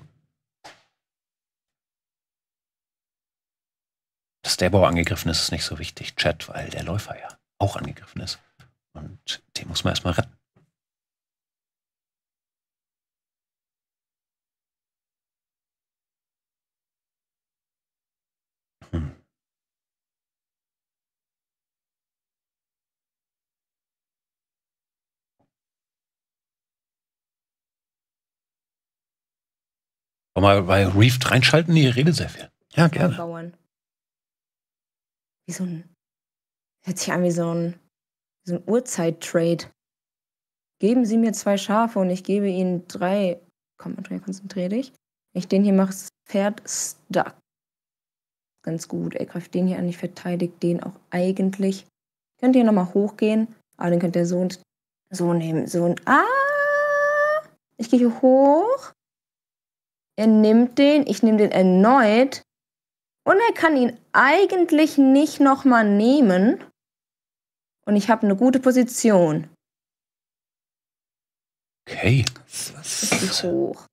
Dass der Bauer angegriffen ist, ist nicht so wichtig, Chat, weil der Läufer ja auch angegriffen ist. Und den muss man erstmal retten. Wollen wir bei Reefed reinschalten? ihr redet sehr viel. Ja, gerne. Bauern. Wie so ein. Hört sich an wie so ein, so ein Uhrzeit-Trade. Geben Sie mir zwei Schafe und ich gebe Ihnen drei. Komm, Andrea, konzentrier dich. Wenn ich den hier mache, das Pferd stuck. Ganz gut. Er greift den hier an. Ich verteidige den auch eigentlich. Könnt ihr nochmal hochgehen? Ah, den könnt ihr so und so nehmen. So und. Ah! Ich gehe hier hoch. Er nimmt den, ich nehme den erneut. Und er kann ihn eigentlich nicht nochmal nehmen. Und ich habe eine gute Position. Okay. Das ist hoch.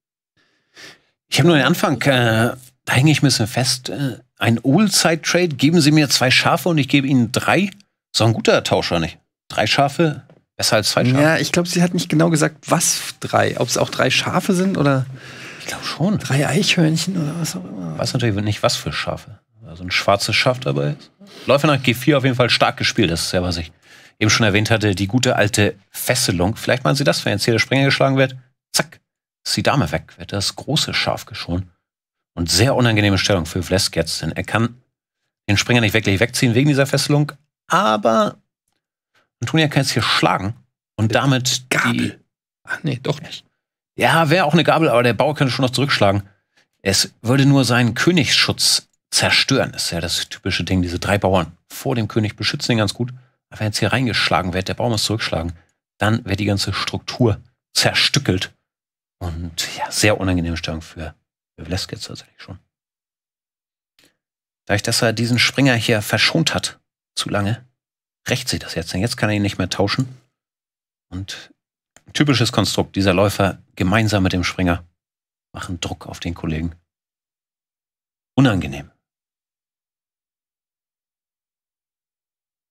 Ich habe nur den Anfang, äh, da hänge ich ein bisschen fest. Äh, ein Old-Side-Trade, geben Sie mir zwei Schafe und ich gebe Ihnen drei. So ein guter Tausch, oder nicht? Drei Schafe, besser als zwei Schafe. Ja, ich glaube, sie hat nicht genau gesagt, was drei. Ob es auch drei Schafe sind oder glaube schon. Drei Eichhörnchen oder was auch immer. Weiß natürlich nicht, was für Schafe. Also ein schwarzes Schaf dabei ist. Läufer nach G4 auf jeden Fall stark gespielt. Das ist ja, was ich eben schon erwähnt hatte, die gute alte Fesselung. Vielleicht meinen Sie das, wenn jetzt hier der Springer geschlagen wird, zack, ist die Dame weg, wird das große Schaf geschont. Und sehr unangenehme Stellung für Vlesk jetzt, denn er kann den Springer nicht wirklich wegziehen wegen dieser Fesselung, aber Antonia kann jetzt hier schlagen und damit Gabel. die. Ach nee, doch nicht. Ja, wäre auch eine Gabel, aber der Bauer könnte schon noch zurückschlagen. Es würde nur seinen Königsschutz zerstören. Das ist ja das typische Ding, diese drei Bauern vor dem König beschützen ihn ganz gut. Aber wenn jetzt hier reingeschlagen wird, der Bauer muss zurückschlagen, dann wird die ganze Struktur zerstückelt. Und ja, sehr unangenehme Störung für Levlesk jetzt tatsächlich schon. Dadurch, dass er diesen Springer hier verschont hat, zu lange, rächt sich das jetzt. Denn jetzt kann er ihn nicht mehr tauschen. Und Typisches Konstrukt. Dieser Läufer gemeinsam mit dem Springer machen Druck auf den Kollegen. Unangenehm.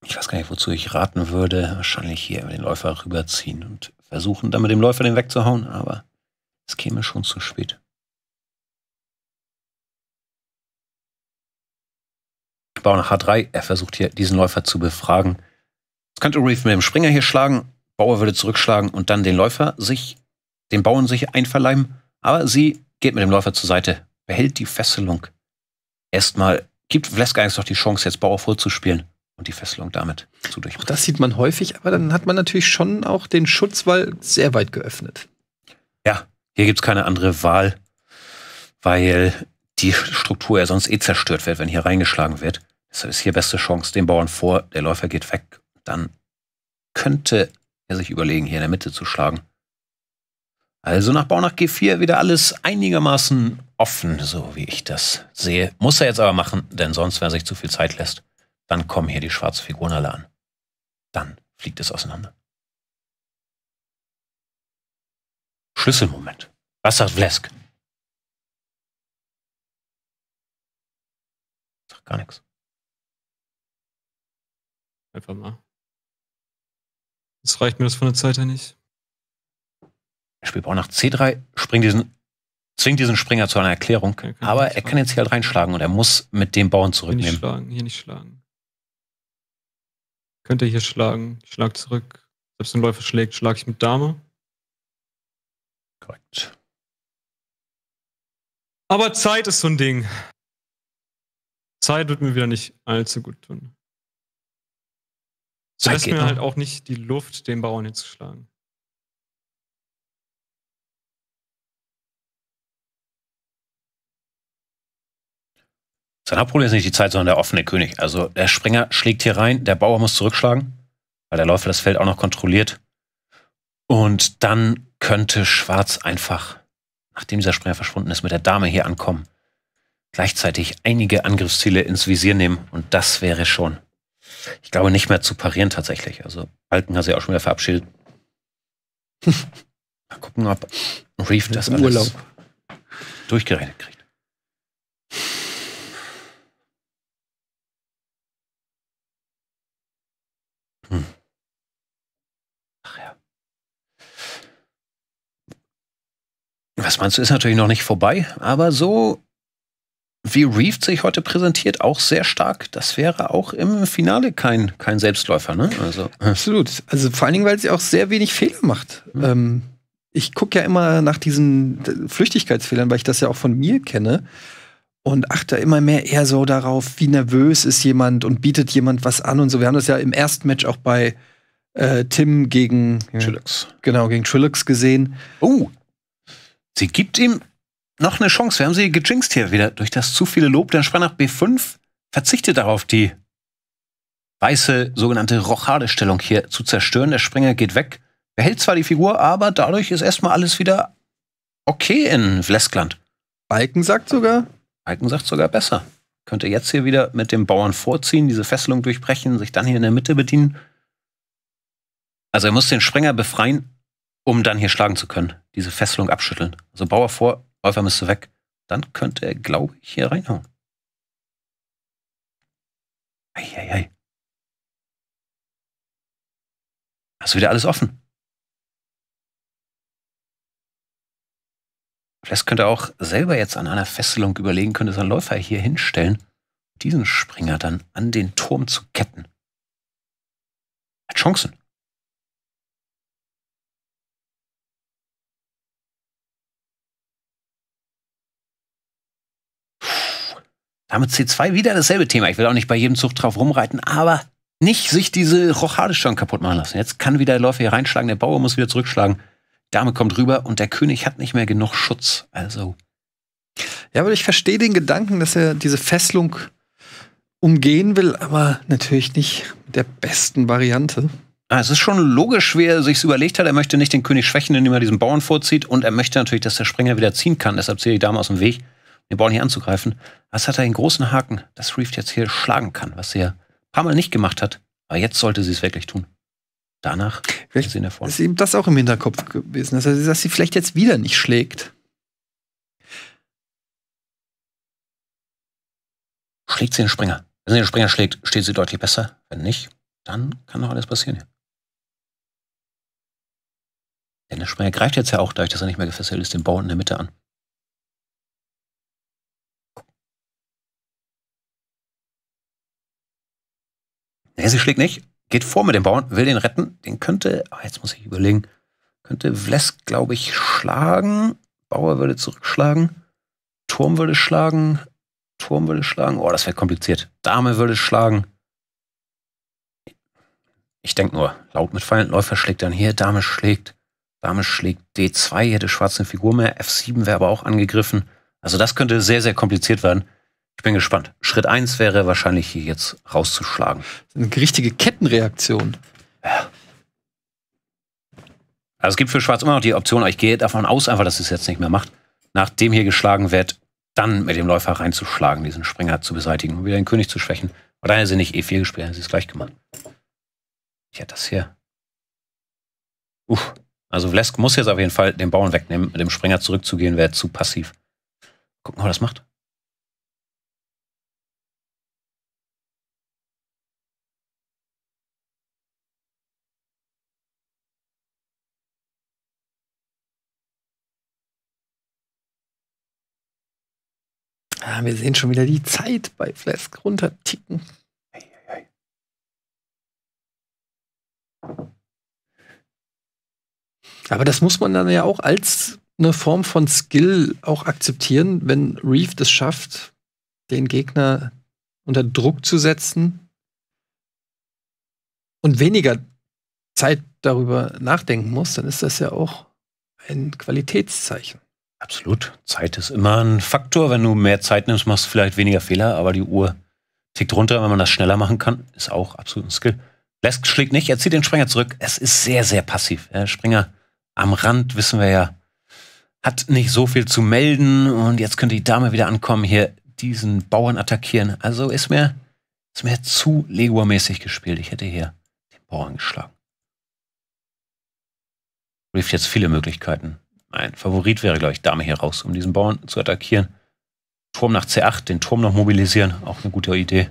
Ich weiß gar nicht, wozu ich raten würde. Wahrscheinlich hier den Läufer rüberziehen und versuchen, dann mit dem Läufer den wegzuhauen, aber es käme schon zu spät. Bauer nach H3, er versucht hier diesen Läufer zu befragen. Jetzt könnte Reef mit dem Springer hier schlagen, Bauer würde zurückschlagen und dann den Läufer sich, den Bauern sich einverleiben. Aber sie geht mit dem Läufer zur Seite, behält die Fesselung. Erstmal gibt Vleska eigentlich doch die Chance, jetzt Bauer vorzuspielen und die Fesselung damit zu durchbrechen. Auch das sieht man häufig, aber dann hat man natürlich schon auch den Schutzwall sehr weit geöffnet. Ja, hier gibt es keine andere Wahl, weil die Struktur ja sonst eh zerstört wird, wenn hier reingeschlagen wird. Deshalb ist hier beste Chance, den Bauern vor, der Läufer geht weg. Dann könnte er sich überlegen, hier in der Mitte zu schlagen. Also nach Bau nach G4 wieder alles einigermaßen offen, so wie ich das sehe. Muss er jetzt aber machen, denn sonst, wenn er sich zu viel Zeit lässt, dann kommen hier die schwarzen Figuren alle an. Dann fliegt es auseinander. Schlüsselmoment. Was sagt Vlesk? Sagt gar nichts. Einfach mal. Jetzt reicht mir das von der Zeit her nicht. Er spielt auch nach C3, springt diesen, zwingt diesen Springer zu einer Erklärung, aber er kann jetzt hier halt reinschlagen und er muss mit dem Bauern zurücknehmen. Hier nicht schlagen, hier nicht schlagen. Könnte hier schlagen, schlag zurück. Selbst wenn Läufer schlägt, schlage ich mit Dame. Korrekt. Aber Zeit ist so ein Ding. Zeit wird mir wieder nicht allzu gut tun. So lässt mir noch. halt auch nicht die Luft, den Bauern hinzuschlagen. Sein Hauptproblem ist nicht die Zeit, sondern der offene König. Also der Springer schlägt hier rein, der Bauer muss zurückschlagen, weil der Läufer das Feld auch noch kontrolliert. Und dann könnte Schwarz einfach, nachdem dieser Springer verschwunden ist, mit der Dame hier ankommen. Gleichzeitig einige Angriffsziele ins Visier nehmen und das wäre schon ich glaube, nicht mehr zu parieren tatsächlich. Also Balken hat sich auch schon wieder verabschiedet. Mal gucken, ob Reef das alles Urlaub. durchgerechnet kriegt. Hm. Ach ja. Was meinst du, ist natürlich noch nicht vorbei, aber so wie Reef sich heute präsentiert, auch sehr stark. Das wäre auch im Finale kein, kein Selbstläufer, ne? Also. Äh. Absolut. Also vor allen Dingen, weil sie auch sehr wenig Fehler macht. Mhm. Ähm, ich gucke ja immer nach diesen äh, Flüchtigkeitsfehlern, weil ich das ja auch von mir kenne und achte immer mehr eher so darauf, wie nervös ist jemand und bietet jemand was an und so. Wir haben das ja im ersten Match auch bei äh, Tim gegen Trillux. Genau, gegen Trillux gesehen. Oh. Sie gibt ihm noch eine Chance. Wir haben sie gejinxt hier wieder durch das zu viele Lob. Denn nach B5 verzichtet darauf, die weiße sogenannte Rochade-Stellung hier zu zerstören. Der Springer geht weg, behält zwar die Figur, aber dadurch ist erstmal alles wieder okay in Vleskland. Balken sagt sogar. Balken sagt sogar besser. Könnte jetzt hier wieder mit dem Bauern vorziehen, diese Fesselung durchbrechen, sich dann hier in der Mitte bedienen. Also er muss den Springer befreien, um dann hier schlagen zu können. Diese Fesselung abschütteln. Also Bauer vor, Wolfram ist weg. Dann könnte er, glaube ich, hier reinhauen. Eieiei. Ei, ei. Hast also du wieder alles offen? Vielleicht könnte er auch selber jetzt an einer Fesselung überlegen, könnte sein Läufer hier hinstellen, diesen Springer dann an den Turm zu ketten. Hat Chancen. Da C2 wieder dasselbe Thema. Ich will auch nicht bei jedem Zug drauf rumreiten, aber nicht sich diese Rochade schon kaputt machen lassen. Jetzt kann wieder der Läufer hier reinschlagen, der Bauer muss wieder zurückschlagen. Dame kommt rüber und der König hat nicht mehr genug Schutz. Also. Ja, aber ich verstehe den Gedanken, dass er diese Fesselung umgehen will, aber natürlich nicht mit der besten Variante. Ah, es ist schon logisch, wie er sich's überlegt hat. Er möchte nicht den König schwächen, indem er diesen Bauern vorzieht und er möchte natürlich, dass der Springer wieder ziehen kann. Deshalb ziehe ich die Dame aus dem Weg den Ball hier anzugreifen. Das hat er den großen Haken, dass Reef jetzt hier schlagen kann, was sie ja ein paar Mal nicht gemacht hat. Aber jetzt sollte sie es wirklich tun. Danach vielleicht sie in der Form. ist ihm das auch im Hinterkopf gewesen, dass, er, dass sie vielleicht jetzt wieder nicht schlägt. Schlägt sie den Springer. Wenn sie den Springer schlägt, steht sie deutlich besser. Wenn nicht, dann kann noch alles passieren. Hier. Denn der Springer greift jetzt ja auch, dadurch, dass er nicht mehr gefesselt ist, den Bauern in der Mitte an. sie schlägt nicht, geht vor mit dem Bauern, will den retten. Den könnte, oh, jetzt muss ich überlegen, könnte Vlesk, glaube ich, schlagen. Bauer würde zurückschlagen. Turm würde schlagen. Turm würde schlagen. Oh, das wäre kompliziert. Dame würde schlagen. Ich denke nur, laut mit Feind, Läufer schlägt dann hier, Dame schlägt, Dame schlägt D2, hätte schwarze Figur mehr, F7 wäre aber auch angegriffen. Also das könnte sehr, sehr kompliziert werden. Ich bin gespannt. Schritt 1 wäre wahrscheinlich hier jetzt rauszuschlagen. Eine richtige Kettenreaktion. Ja. Also es gibt für Schwarz immer noch die Option, aber ich gehe davon aus, einfach, dass es jetzt nicht mehr macht. Nachdem hier geschlagen wird, dann mit dem Läufer reinzuschlagen, diesen Springer zu beseitigen und wieder den König zu schwächen. Aber dann ist sie nicht E4 eh gespielt, dann ist sie es gleich gemacht. Ich hätte das hier. Uff. Also Vlesk muss jetzt auf jeden Fall den Bauern wegnehmen. Mit dem Springer zurückzugehen wäre zu passiv. Gucken, was er das macht. Ah, wir sehen schon wieder die Zeit bei Flask runterticken. Aber das muss man dann ja auch als eine Form von Skill auch akzeptieren, wenn Reef es schafft, den Gegner unter Druck zu setzen und weniger Zeit darüber nachdenken muss, dann ist das ja auch ein Qualitätszeichen. Absolut. Zeit ist immer ein Faktor. Wenn du mehr Zeit nimmst, machst du vielleicht weniger Fehler, aber die Uhr tickt runter. Wenn man das schneller machen kann, ist auch absolut ein Skill. Lesk schlägt nicht, er zieht den Springer zurück. Es ist sehr, sehr passiv. Der Springer am Rand, wissen wir ja, hat nicht so viel zu melden. Und jetzt könnte die Dame wieder ankommen, hier diesen Bauern attackieren. Also ist mir, ist mir zu Legua-mäßig gespielt. Ich hätte hier den Bauern geschlagen. Rief jetzt viele Möglichkeiten. Mein Favorit wäre, glaube ich, Dame hier raus, um diesen Bauern zu attackieren. Turm nach C8, den Turm noch mobilisieren, auch eine gute Idee.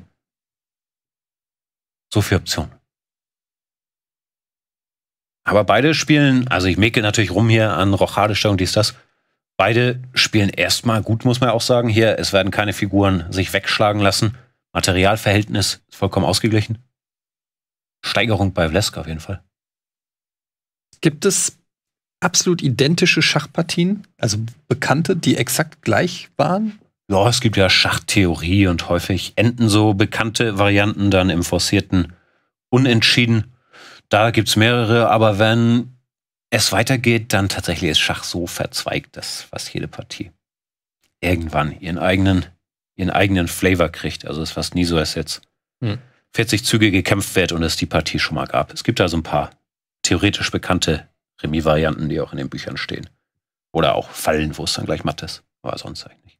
So viel Optionen. Aber beide spielen, also ich mäkel natürlich rum hier an Rochadestellung, dies, das. Beide spielen erstmal gut, muss man auch sagen. Hier, es werden keine Figuren sich wegschlagen lassen. Materialverhältnis ist vollkommen ausgeglichen. Steigerung bei Vleska auf jeden Fall. Gibt es absolut identische Schachpartien, also bekannte, die exakt gleich waren? Ja, es gibt ja Schachtheorie und häufig enden so bekannte Varianten dann im forcierten Unentschieden. Da gibt es mehrere, aber wenn es weitergeht, dann tatsächlich ist Schach so verzweigt, dass fast jede Partie irgendwann ihren eigenen, ihren eigenen Flavor kriegt. Also es ist fast nie so, als jetzt hm. 40 Züge gekämpft wird und es die Partie schon mal gab. Es gibt da so ein paar theoretisch bekannte Remis-Varianten, die auch in den Büchern stehen. Oder auch Fallen, wo es dann gleich matt ist. Aber sonst eigentlich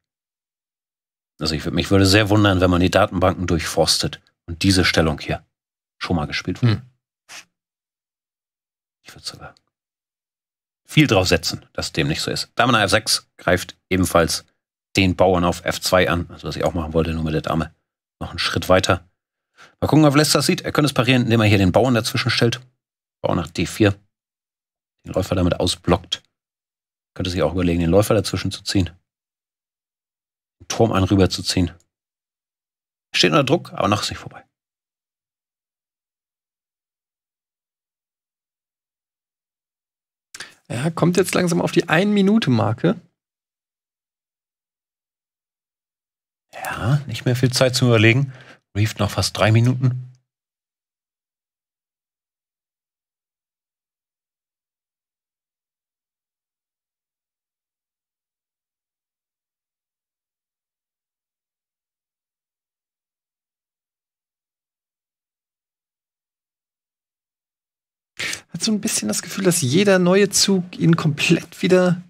Also ich würde mich würde sehr wundern, wenn man die Datenbanken durchforstet und diese Stellung hier schon mal gespielt wird. Hm. Ich würde sogar viel drauf setzen, dass dem nicht so ist. Dame nach F6 greift ebenfalls den Bauern auf F2 an, also was ich auch machen wollte, nur mit der Dame noch einen Schritt weiter. Mal gucken, ob Lester sieht. Er könnte es parieren, indem er hier den Bauern dazwischen stellt. Bauer nach D4 den Läufer damit ausblockt. Könnte sich auch überlegen, den Läufer dazwischen zu ziehen. Den Turm an rüber zu ziehen. Steht unter Druck, aber noch ist nicht vorbei. Ja, kommt jetzt langsam auf die 1-Minute-Marke. Ja, nicht mehr viel Zeit zum überlegen. Reeft noch fast drei Minuten. habe so ein bisschen das Gefühl, dass jeder neue Zug ihn komplett wieder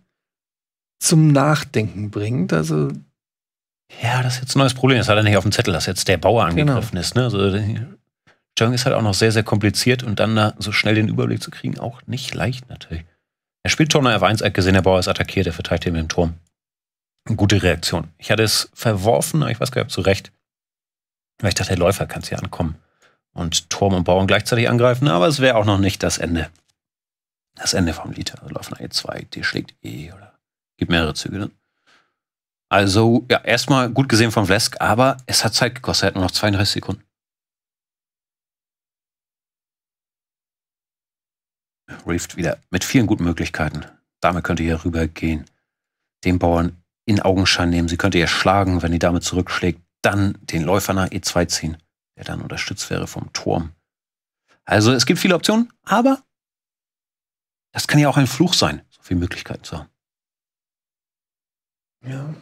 zum Nachdenken bringt. Also ja, das ist jetzt ein neues Problem. Das hat er nicht auf dem Zettel, dass jetzt der Bauer genau. angegriffen genau. ist. Ne? Also, die Stellung ist halt auch noch sehr, sehr kompliziert und dann da so schnell den Überblick zu kriegen, auch nicht leicht natürlich. Er spielt Turner, er war eins gesehen, der Bauer ist attackiert, er verteilt ihn mit dem Turm. Eine gute Reaktion. Ich hatte es verworfen, aber ich weiß gar nicht, ob zu Recht. Weil ich dachte, der Läufer kann es hier ankommen und Turm und Bauern gleichzeitig angreifen, aber es wäre auch noch nicht das Ende. Das Ende vom Lied. Also nach E2, D schlägt E oder gibt mehrere Züge dann. Also, ja, erstmal gut gesehen von Vlesk, aber es hat Zeit gekostet. Er hat nur noch 32 Sekunden. Reeft wieder mit vielen guten Möglichkeiten. Dame könnte hier rübergehen, den Bauern in Augenschein nehmen. Sie könnte hier schlagen, wenn die Dame zurückschlägt, dann den Läufer nach E2 ziehen der dann unterstützt wäre vom Turm. Also es gibt viele Optionen, aber das kann ja auch ein Fluch sein, so viele Möglichkeiten zu haben. Ja.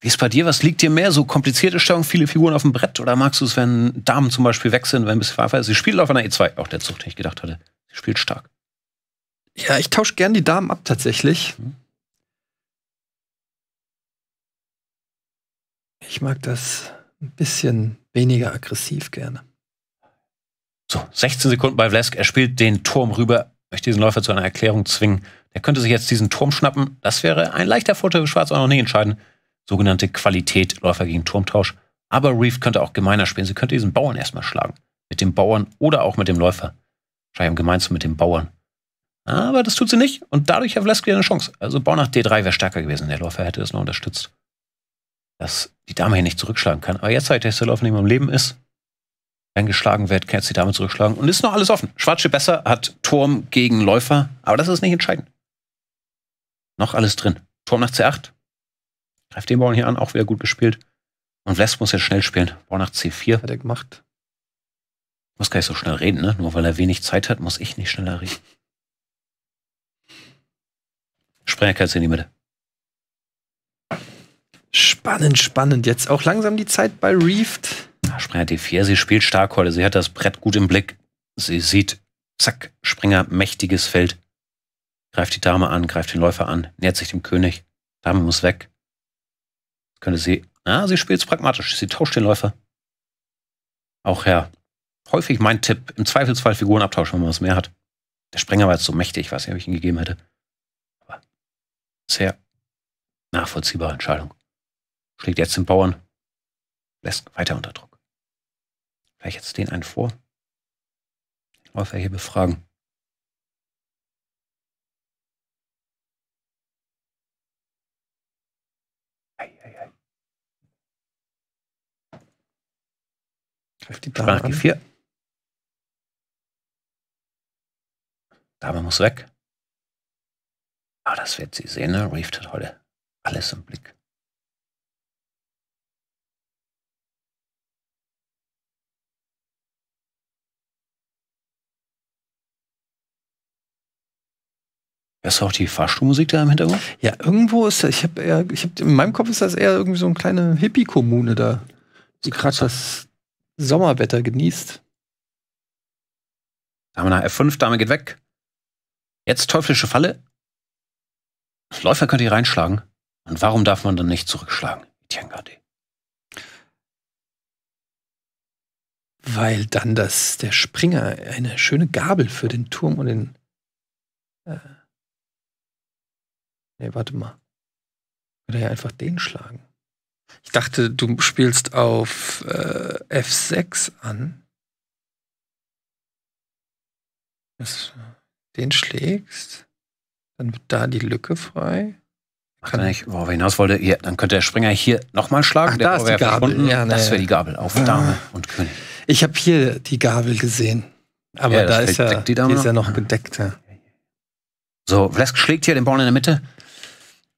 Wie ist bei dir? Was liegt dir mehr? So komplizierte Steuerung, viele Figuren auf dem Brett? Oder magst du es, wenn Damen zum Beispiel weg sind, wenn ein bisschen Pfeifer ist? Sie spielt auf einer E2, auch der Zug, den ich gedacht hatte. Sie spielt stark. Ja, ich tausche gern die Damen ab tatsächlich. Mhm. Ich mag das ein bisschen weniger aggressiv gerne. So, 16 Sekunden bei Vlesk. Er spielt den Turm rüber, möchte diesen Läufer zu einer Erklärung zwingen. Er könnte sich jetzt diesen Turm schnappen. Das wäre ein leichter Vorteil für Schwarz auch noch nicht entscheiden. Sogenannte Qualität, Läufer gegen Turmtausch. Aber Reef könnte auch gemeiner spielen. Sie könnte diesen Bauern erstmal schlagen. Mit dem Bauern oder auch mit dem Läufer. Wahrscheinlich im Gemeinsam mit dem Bauern. Aber das tut sie nicht und dadurch hat Vlesk wieder eine Chance. Also Bau nach D3 wäre stärker gewesen. Der Läufer hätte es noch unterstützt dass die Dame hier nicht zurückschlagen kann. Aber jetzt, seit der Stilloff nicht mehr im Leben ist, wenn geschlagen wird, kann jetzt die Dame zurückschlagen. Und ist noch alles offen. Schwarze besser hat Turm gegen Läufer, aber das ist nicht entscheidend. Noch alles drin. Turm nach C8. Greift den Bauern hier an, auch wieder gut gespielt. Und West muss jetzt schnell spielen. Bauer nach C4. Hat er gemacht. Muss gar nicht so schnell reden, ne? Nur weil er wenig Zeit hat, muss ich nicht schneller reden. Sprenger kann in die Mitte. Spannend, spannend. Jetzt auch langsam die Zeit bei Reefed. Ah, Springer D4, sie spielt stark heute. Sie hat das Brett gut im Blick. Sie sieht, zack, Springer, mächtiges Feld. Greift die Dame an, greift den Läufer an, nähert sich dem König. Dame muss weg. Könnte sie, ah, sie spielt es pragmatisch. Sie tauscht den Läufer. Auch ja, häufig mein Tipp, im Zweifelsfall Figuren abtauschen, wenn man was mehr hat. Der Springer war jetzt so mächtig, ich weiß nicht, ob ich ihn gegeben hätte. Aber sehr nachvollziehbare Entscheidung. Kriegt jetzt den Bauern, lässt weiter unter Druck. Vielleicht jetzt den einen vor. Auf er hier befragen. Greift die Dame Sprach an. G4. Dame muss weg. Aber ah, das wird sie sehen, ne? Reeft hat heute alles im Blick. Hörst du auch die Fahrstuhlmusik da im Hintergrund? Ja, irgendwo ist das, ich habe eher, ich hab, in meinem Kopf ist das eher irgendwie so eine kleine Hippie-Kommune da, die gerade das Sommerwetter genießt. Dame nach F5, Dame geht weg. Jetzt teuflische Falle. Läufer könnt ihr reinschlagen. Und warum darf man dann nicht zurückschlagen? Tiangade. Weil dann das, der Springer eine schöne Gabel für den Turm und den äh, Nee, warte mal. Würde ja einfach den schlagen. Ich dachte, du spielst auf äh, F6 an. Das, den schlägst. Dann wird da die Lücke frei. Kann Ach, ich, worauf ich hinaus wollte, hier, dann könnte der Springer hier nochmal schlagen. Ach, da ist die Gabel. Ja, das wäre die Gabel auf ja. Dame ah. und König. Ich habe hier die Gabel gesehen. Aber ja, da ist ja, die, die ist ja noch, noch? gedeckt. Ja. So, Vlesk schlägt hier den Bauern in der Mitte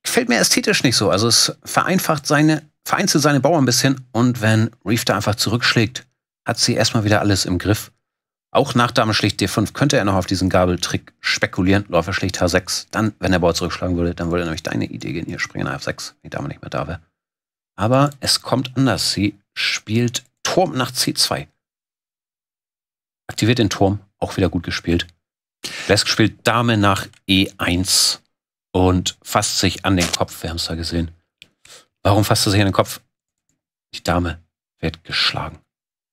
gefällt mir ästhetisch nicht so. Also es vereinfacht seine, vereinzelt seine Bauern ein bisschen und wenn Reef da einfach zurückschlägt, hat sie erstmal wieder alles im Griff. Auch nach Dame schlicht D5 könnte er noch auf diesen Gabeltrick spekulieren. Läufer schlicht H6. Dann, wenn der Bauer zurückschlagen würde, dann würde nämlich deine Idee gehen. Hier springen F6, wenn die Dame nicht mehr da wäre. Aber es kommt anders. Sie spielt Turm nach C2. Aktiviert den Turm, auch wieder gut gespielt. Lesk spielt Dame nach E1 und fasst sich an den Kopf. Wir haben es da gesehen. Warum fasst er sich an den Kopf? Die Dame wird geschlagen.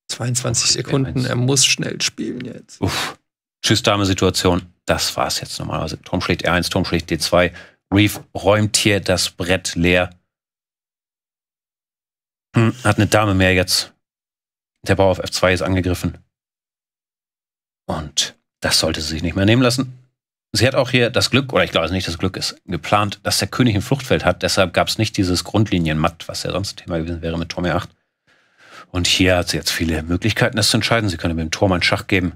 22 Sekunden, er muss schnell spielen jetzt. Uff. Tschüss, Dame-Situation. Das war's jetzt normalerweise. Turm schlägt R1, Turm schlägt D2. Reef räumt hier das Brett leer. Hm, hat eine Dame mehr jetzt. Der Bauer auf F2 ist angegriffen. Und das sollte sie sich nicht mehr nehmen lassen. Sie hat auch hier das Glück, oder ich glaube also nicht das Glück ist, geplant, dass der König ein Fluchtfeld hat. Deshalb gab es nicht dieses Grundlinienmatt, was ja sonst Thema gewesen wäre mit Turm E8. Und hier hat sie jetzt viele Möglichkeiten, das zu entscheiden. Sie könnte mit dem Turm einen Schach geben.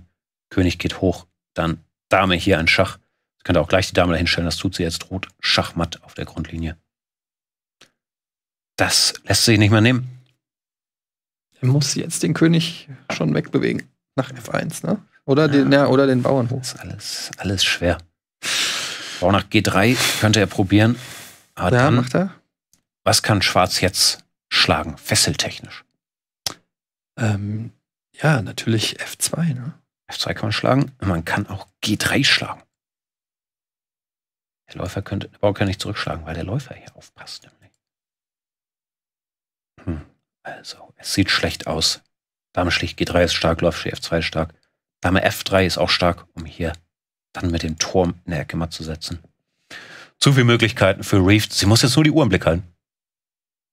König geht hoch, dann Dame hier ein Schach. Sie könnte auch gleich die Dame dahinstellen. Das tut sie jetzt rot, Schachmatt auf der Grundlinie. Das lässt sich nicht mehr nehmen. Er muss jetzt den König schon wegbewegen. Nach F1, ne? Oder den, ja. ja. oder den Bauernhof. Das ist alles, alles schwer. Auch nach G3 könnte er probieren. Aber ja, dann, macht er. Was kann Schwarz jetzt schlagen, fesseltechnisch? Ähm, ja, natürlich F2. Ne? F2 kann man schlagen. Man kann auch G3 schlagen. Der Läufer könnte, der Bau kann nicht zurückschlagen, weil der Läufer hier aufpasst. Nämlich. Hm, also, es sieht schlecht aus. Dame schlicht G3 ist stark, Läufer F2 ist stark. Dame F3 ist auch stark, um hier dann mit dem Turm in der Ecke mal zu setzen. Zu viele Möglichkeiten für Reef. Sie muss jetzt nur die Uhr im Blick halten.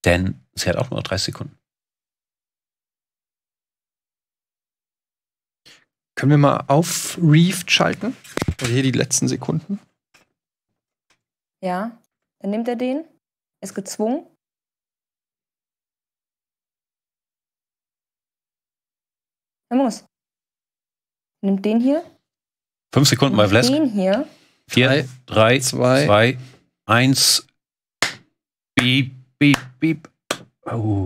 Denn sie hat auch nur 30 Sekunden. Können wir mal auf Reef schalten? Oder hier die letzten Sekunden? Ja, dann nimmt er den. Ist gezwungen. Er muss. Nimmt den hier. Fünf Sekunden bei Vlesk. hier. Vier, drei, drei zwei. zwei, eins. Beep, beep, beep. Oh.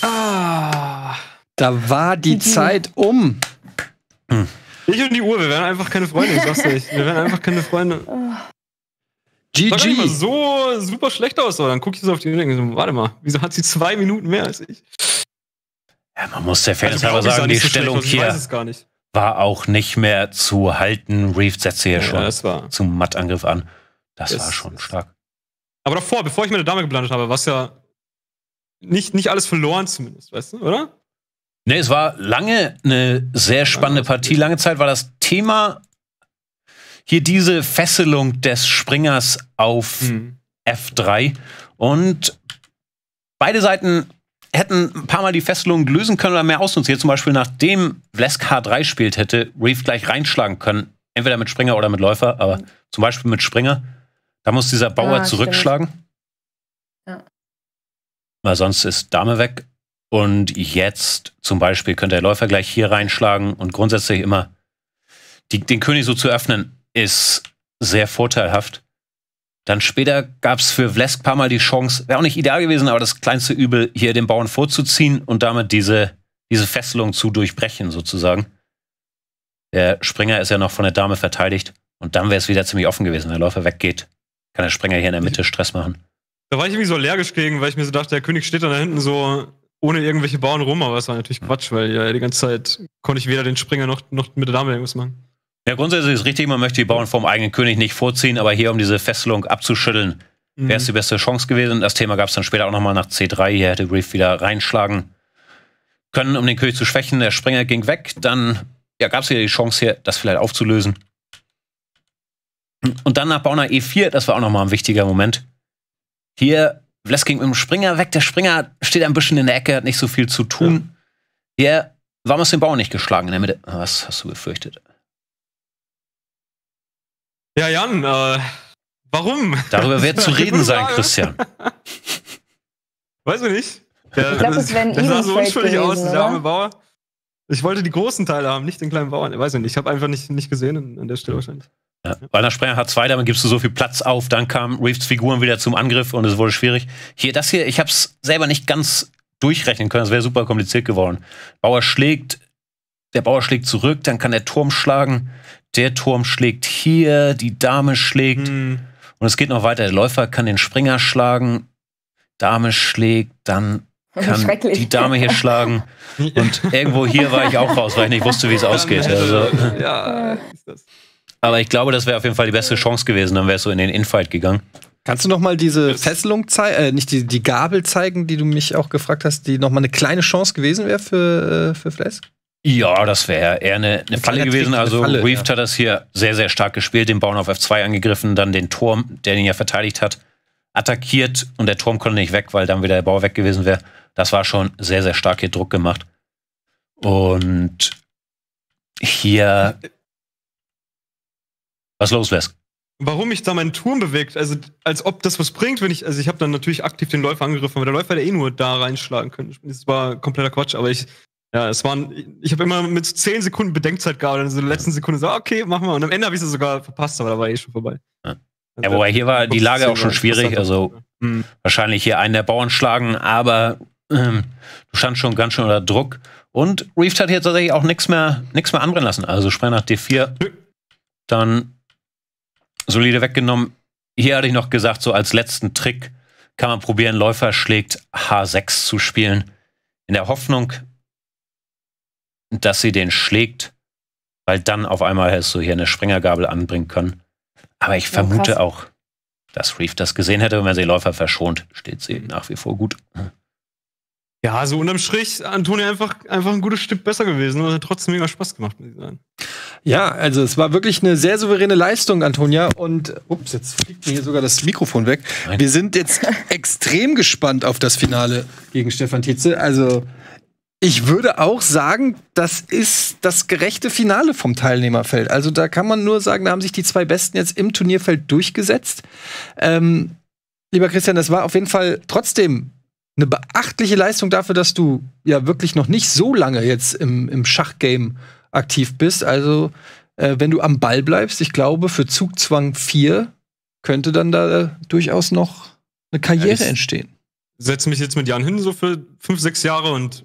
Ah, da war die mhm. Zeit um. Hm. Ich und die Uhr, wir wären einfach keine Freunde, ich sag's nicht. Wir wären einfach keine Freunde. GG. Sag so super schlecht aus, aber dann guck ich so auf die Uhr und denke so, warte mal, wieso hat sie zwei Minuten mehr als ich? Ja, man muss der also Fans also, aber sagen, die so Stellung schlecht, hier. Ich weiß es gar nicht war auch nicht mehr zu halten. Reef setzte hier ja, schon ja, zum Mattangriff an. Das, war schon stark. Aber davor, bevor ich mit der Dame geblendet habe, war es ja nicht, nicht alles verloren zumindest, weißt du, oder? Nee, es war lange eine sehr spannende Partie. Lange Zeit war das Thema hier diese Fesselung des Springers auf mhm. F3. Und beide Seiten hätten ein paar Mal die Fesselung lösen können oder mehr ausnutzen. Hier zum Beispiel, nachdem Vlesk H3 spielt, hätte Reef gleich reinschlagen können. Entweder mit Springer oder mit Läufer, aber mhm. zum Beispiel mit Springer. Da muss dieser Bauer ah, zurückschlagen. Ja. Weil sonst ist Dame weg. Und jetzt zum Beispiel könnte der Läufer gleich hier reinschlagen. Und grundsätzlich immer die, den König so zu öffnen, ist sehr vorteilhaft. Dann später gab es für Vlesk paar Mal die Chance, wäre auch nicht ideal gewesen, aber das kleinste Übel, hier den Bauern vorzuziehen und damit diese, diese Fesselung zu durchbrechen, sozusagen. Der Springer ist ja noch von der Dame verteidigt und dann wäre es wieder ziemlich offen gewesen. Wenn der Läufer weggeht, kann der Springer hier in der Mitte Stress machen. Da war ich irgendwie so allergisch gegen, weil ich mir so dachte, der König steht dann da hinten so ohne irgendwelche Bauern rum, aber das war natürlich Quatsch, weil ja, die ganze Zeit konnte ich weder den Springer noch, noch mit der Dame irgendwas machen. Ja, grundsätzlich ist es richtig, man möchte die Bauern vom eigenen König nicht vorziehen, aber hier, um diese Fesselung abzuschütteln, mhm. wäre es die beste Chance gewesen. Das Thema gab es dann später auch nochmal nach C3. Hier hätte Brief wieder reinschlagen können, um den König zu schwächen. Der Springer ging weg. Dann ja, gab es wieder die Chance hier, das vielleicht aufzulösen. Und dann nach Bauner E4, das war auch nochmal ein wichtiger Moment. Hier, Vles ging mit dem Springer weg. Der Springer steht ein bisschen in der Ecke, hat nicht so viel zu tun. Ja. Hier, warum hast du den Bauer nicht geschlagen in der Mitte? Was hast du befürchtet? Ja, Jan, äh, warum? Darüber wird zu reden sein, Christian. Weiß ich nicht. Der, ich glaube, es wäre ein Das sah so unschuldig gewesen, aus, der arme Bauer. Ich wollte die großen Teile haben, nicht den kleinen Bauern. Ich weiß nicht, ich habe einfach nicht, nicht gesehen an der Stelle wahrscheinlich. Ja. Weil nach Sprenger H2, damit gibst du so viel Platz auf. Dann kamen Reefs Figuren wieder zum Angriff und es wurde schwierig. Hier, das hier, ich habe es selber nicht ganz durchrechnen können. Das wäre super kompliziert geworden. Bauer schlägt, der Bauer schlägt zurück, dann kann der Turm schlagen der Turm schlägt hier, die Dame schlägt. Mhm. Und es geht noch weiter. Der Läufer kann den Springer schlagen, Dame schlägt, dann oh, kann die Dame hier schlagen. Und irgendwo hier war ich auch raus, weil ich nicht wusste, wie es ausgeht. Also. Ja, ist das. Aber ich glaube, das wäre auf jeden Fall die beste Chance gewesen. Dann wäre es so in den Infight gegangen. Kannst du noch mal diese Fesselung zeigen, äh, nicht die, die Gabel zeigen, die du mich auch gefragt hast, die noch mal eine kleine Chance gewesen wäre für, äh, für Flesk? Ja, das wäre eher eine, eine Falle gewesen. Also Falle, Reeft ja. hat das hier sehr, sehr stark gespielt, den Bauern auf F2 angegriffen, dann den Turm, der ihn ja verteidigt hat, attackiert und der Turm konnte nicht weg, weil dann wieder der Bauer weg gewesen wäre. Das war schon sehr, sehr stark hier Druck gemacht. Und hier. Was los, Wes? Warum ich da meinen Turm bewegt, also als ob das was bringt, wenn ich, also ich habe dann natürlich aktiv den Läufer angegriffen, weil der Läufer hätte eh nur da reinschlagen können. Das war kompletter Quatsch, aber ich ja, es waren, ich habe immer mit zehn Sekunden Bedenkzeit gehabt und dann so in der letzten Sekunde so, ah, okay, machen wir. Und am Ende habe ich es sogar verpasst, aber da war ich eh schon vorbei. Ja. Also, wobei hier war die Lage auch schon schwierig. Also mhm. wahrscheinlich hier einen der Bauern schlagen, aber ähm, du standst schon ganz schön unter Druck. Und Reeft hat jetzt tatsächlich auch nichts mehr, nix mehr anbrennen lassen. Also sprang nach D4, dann solide weggenommen. Hier hatte ich noch gesagt, so als letzten Trick kann man probieren, Läufer schlägt H6 zu spielen. In der Hoffnung, dass sie den schlägt, weil dann auf einmal hättest du hier eine Sprengergabel anbringen können. Aber ich vermute oh, auch, dass Reef das gesehen hätte, wenn sie Läufer verschont, steht sie nach wie vor gut. Ja, so also unterm Strich, Antonia einfach, einfach ein gutes Stück besser gewesen und hat trotzdem mega Spaß gemacht, muss ich sagen. Ja, also es war wirklich eine sehr souveräne Leistung, Antonia. Und ups, jetzt fliegt mir hier sogar das Mikrofon weg. Nein. Wir sind jetzt extrem gespannt auf das Finale gegen Stefan Tietze. Also ich würde auch sagen, das ist das gerechte Finale vom Teilnehmerfeld. Also da kann man nur sagen, da haben sich die zwei Besten jetzt im Turnierfeld durchgesetzt. Ähm, lieber Christian, das war auf jeden Fall trotzdem eine beachtliche Leistung dafür, dass du ja wirklich noch nicht so lange jetzt im, im Schachgame aktiv bist. Also äh, wenn du am Ball bleibst, ich glaube, für Zugzwang 4 könnte dann da durchaus noch eine Karriere ja, entstehen setze mich jetzt mit Jan hin, so für fünf, sechs Jahre und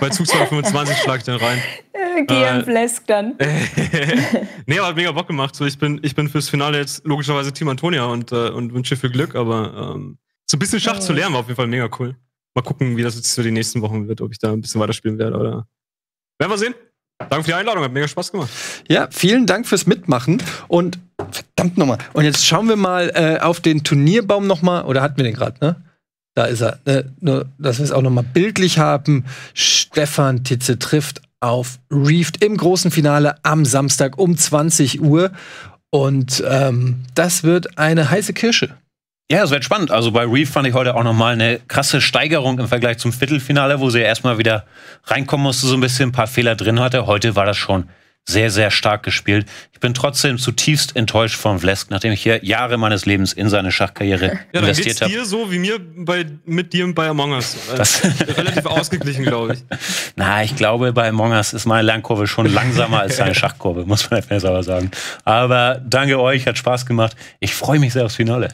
bei Zugzahl 25 schlage ich dann rein. Äh, geh äh, Flesk dann. nee, aber hat mega Bock gemacht. So, ich, bin, ich bin fürs Finale jetzt logischerweise Team Antonia und, äh, und wünsche viel Glück, aber ähm, so ein bisschen Schach oh. zu äh. lernen war auf jeden Fall mega cool. Mal gucken, wie das jetzt für die nächsten Wochen wird, ob ich da ein bisschen weiterspielen werde oder. Werden wir sehen. Danke für die Einladung, hat mega Spaß gemacht. Ja, vielen Dank fürs Mitmachen und verdammt nochmal. Und jetzt schauen wir mal äh, auf den Turnierbaum nochmal, oder hatten wir den gerade, ne? Da ist er. Ne, nur, dass wir es auch noch mal bildlich haben. Stefan Titze trifft auf Reefed im großen Finale am Samstag um 20 Uhr. Und ähm, das wird eine heiße Kirsche. Ja, es wird spannend. Also bei Reef fand ich heute auch nochmal eine krasse Steigerung im Vergleich zum Viertelfinale, wo sie ja erstmal wieder reinkommen musste, so ein bisschen ein paar Fehler drin hatte. Heute war das schon sehr, sehr stark gespielt. Ich bin trotzdem zutiefst enttäuscht von Vlesk, nachdem ich hier Jahre meines Lebens in seine Schachkarriere ja, investiert habe. dir so wie mir bei, mit dir bei Among Us. Das also, relativ ausgeglichen, glaube ich. Na, ich glaube, bei Among Us ist meine Lernkurve schon langsamer als seine Schachkurve, muss man einfach aber sagen. Aber danke euch, hat Spaß gemacht. Ich freue mich sehr aufs Finale.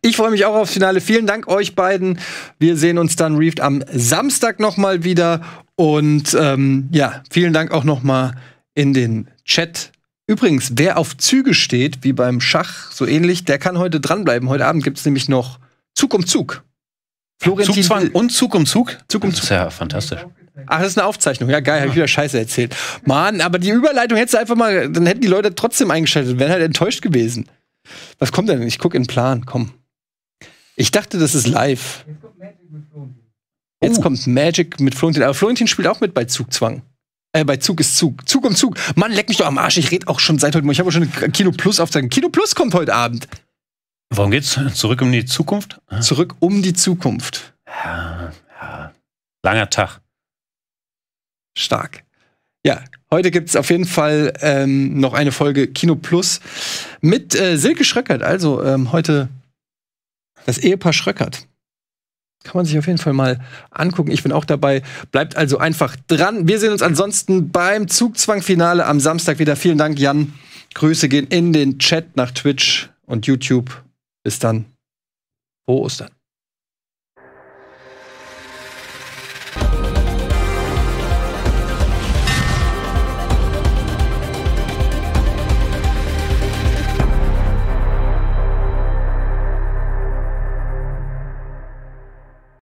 Ich freue mich auch aufs Finale. Vielen Dank euch beiden. Wir sehen uns dann Reefed am Samstag nochmal wieder. Und ähm, ja, vielen Dank auch nochmal in den Chat. Übrigens, wer auf Züge steht, wie beim Schach, so ähnlich, der kann heute dranbleiben. Heute Abend gibt es nämlich noch Zug um Zug. Florentin Zugzwang und Zug um Zug? Zug um Zug. Das ist ja fantastisch. Ach, das ist eine Aufzeichnung. Ja, geil, hab ich wieder Scheiße erzählt. Mann, aber die Überleitung hättest du einfach mal, dann hätten die Leute trotzdem eingeschaltet, wären halt enttäuscht gewesen. Was kommt denn? Ich guck in den Plan, komm. Ich dachte, das ist live. Jetzt kommt Magic mit Florentin. Jetzt kommt Magic mit Florentin. Aber Florentin spielt auch mit bei Zugzwang. Äh, bei Zug ist Zug. Zug um Zug. Mann, leck mich doch am Arsch. Ich rede auch schon seit heute Morgen. Ich habe schon Kino Plus auf Kino Plus kommt heute Abend. Warum geht's? Zurück um die Zukunft? Zurück um die Zukunft. Ja, ja. Langer Tag. Stark. Ja, heute gibt's auf jeden Fall ähm, noch eine Folge Kino Plus mit äh, Silke Schröckert. Also ähm, heute das Ehepaar Schröckert. Kann man sich auf jeden Fall mal angucken. Ich bin auch dabei. Bleibt also einfach dran. Wir sehen uns ansonsten beim Zugzwangfinale am Samstag wieder. Vielen Dank, Jan. Grüße gehen in den Chat nach Twitch und YouTube. Bis dann. Frohe Ostern.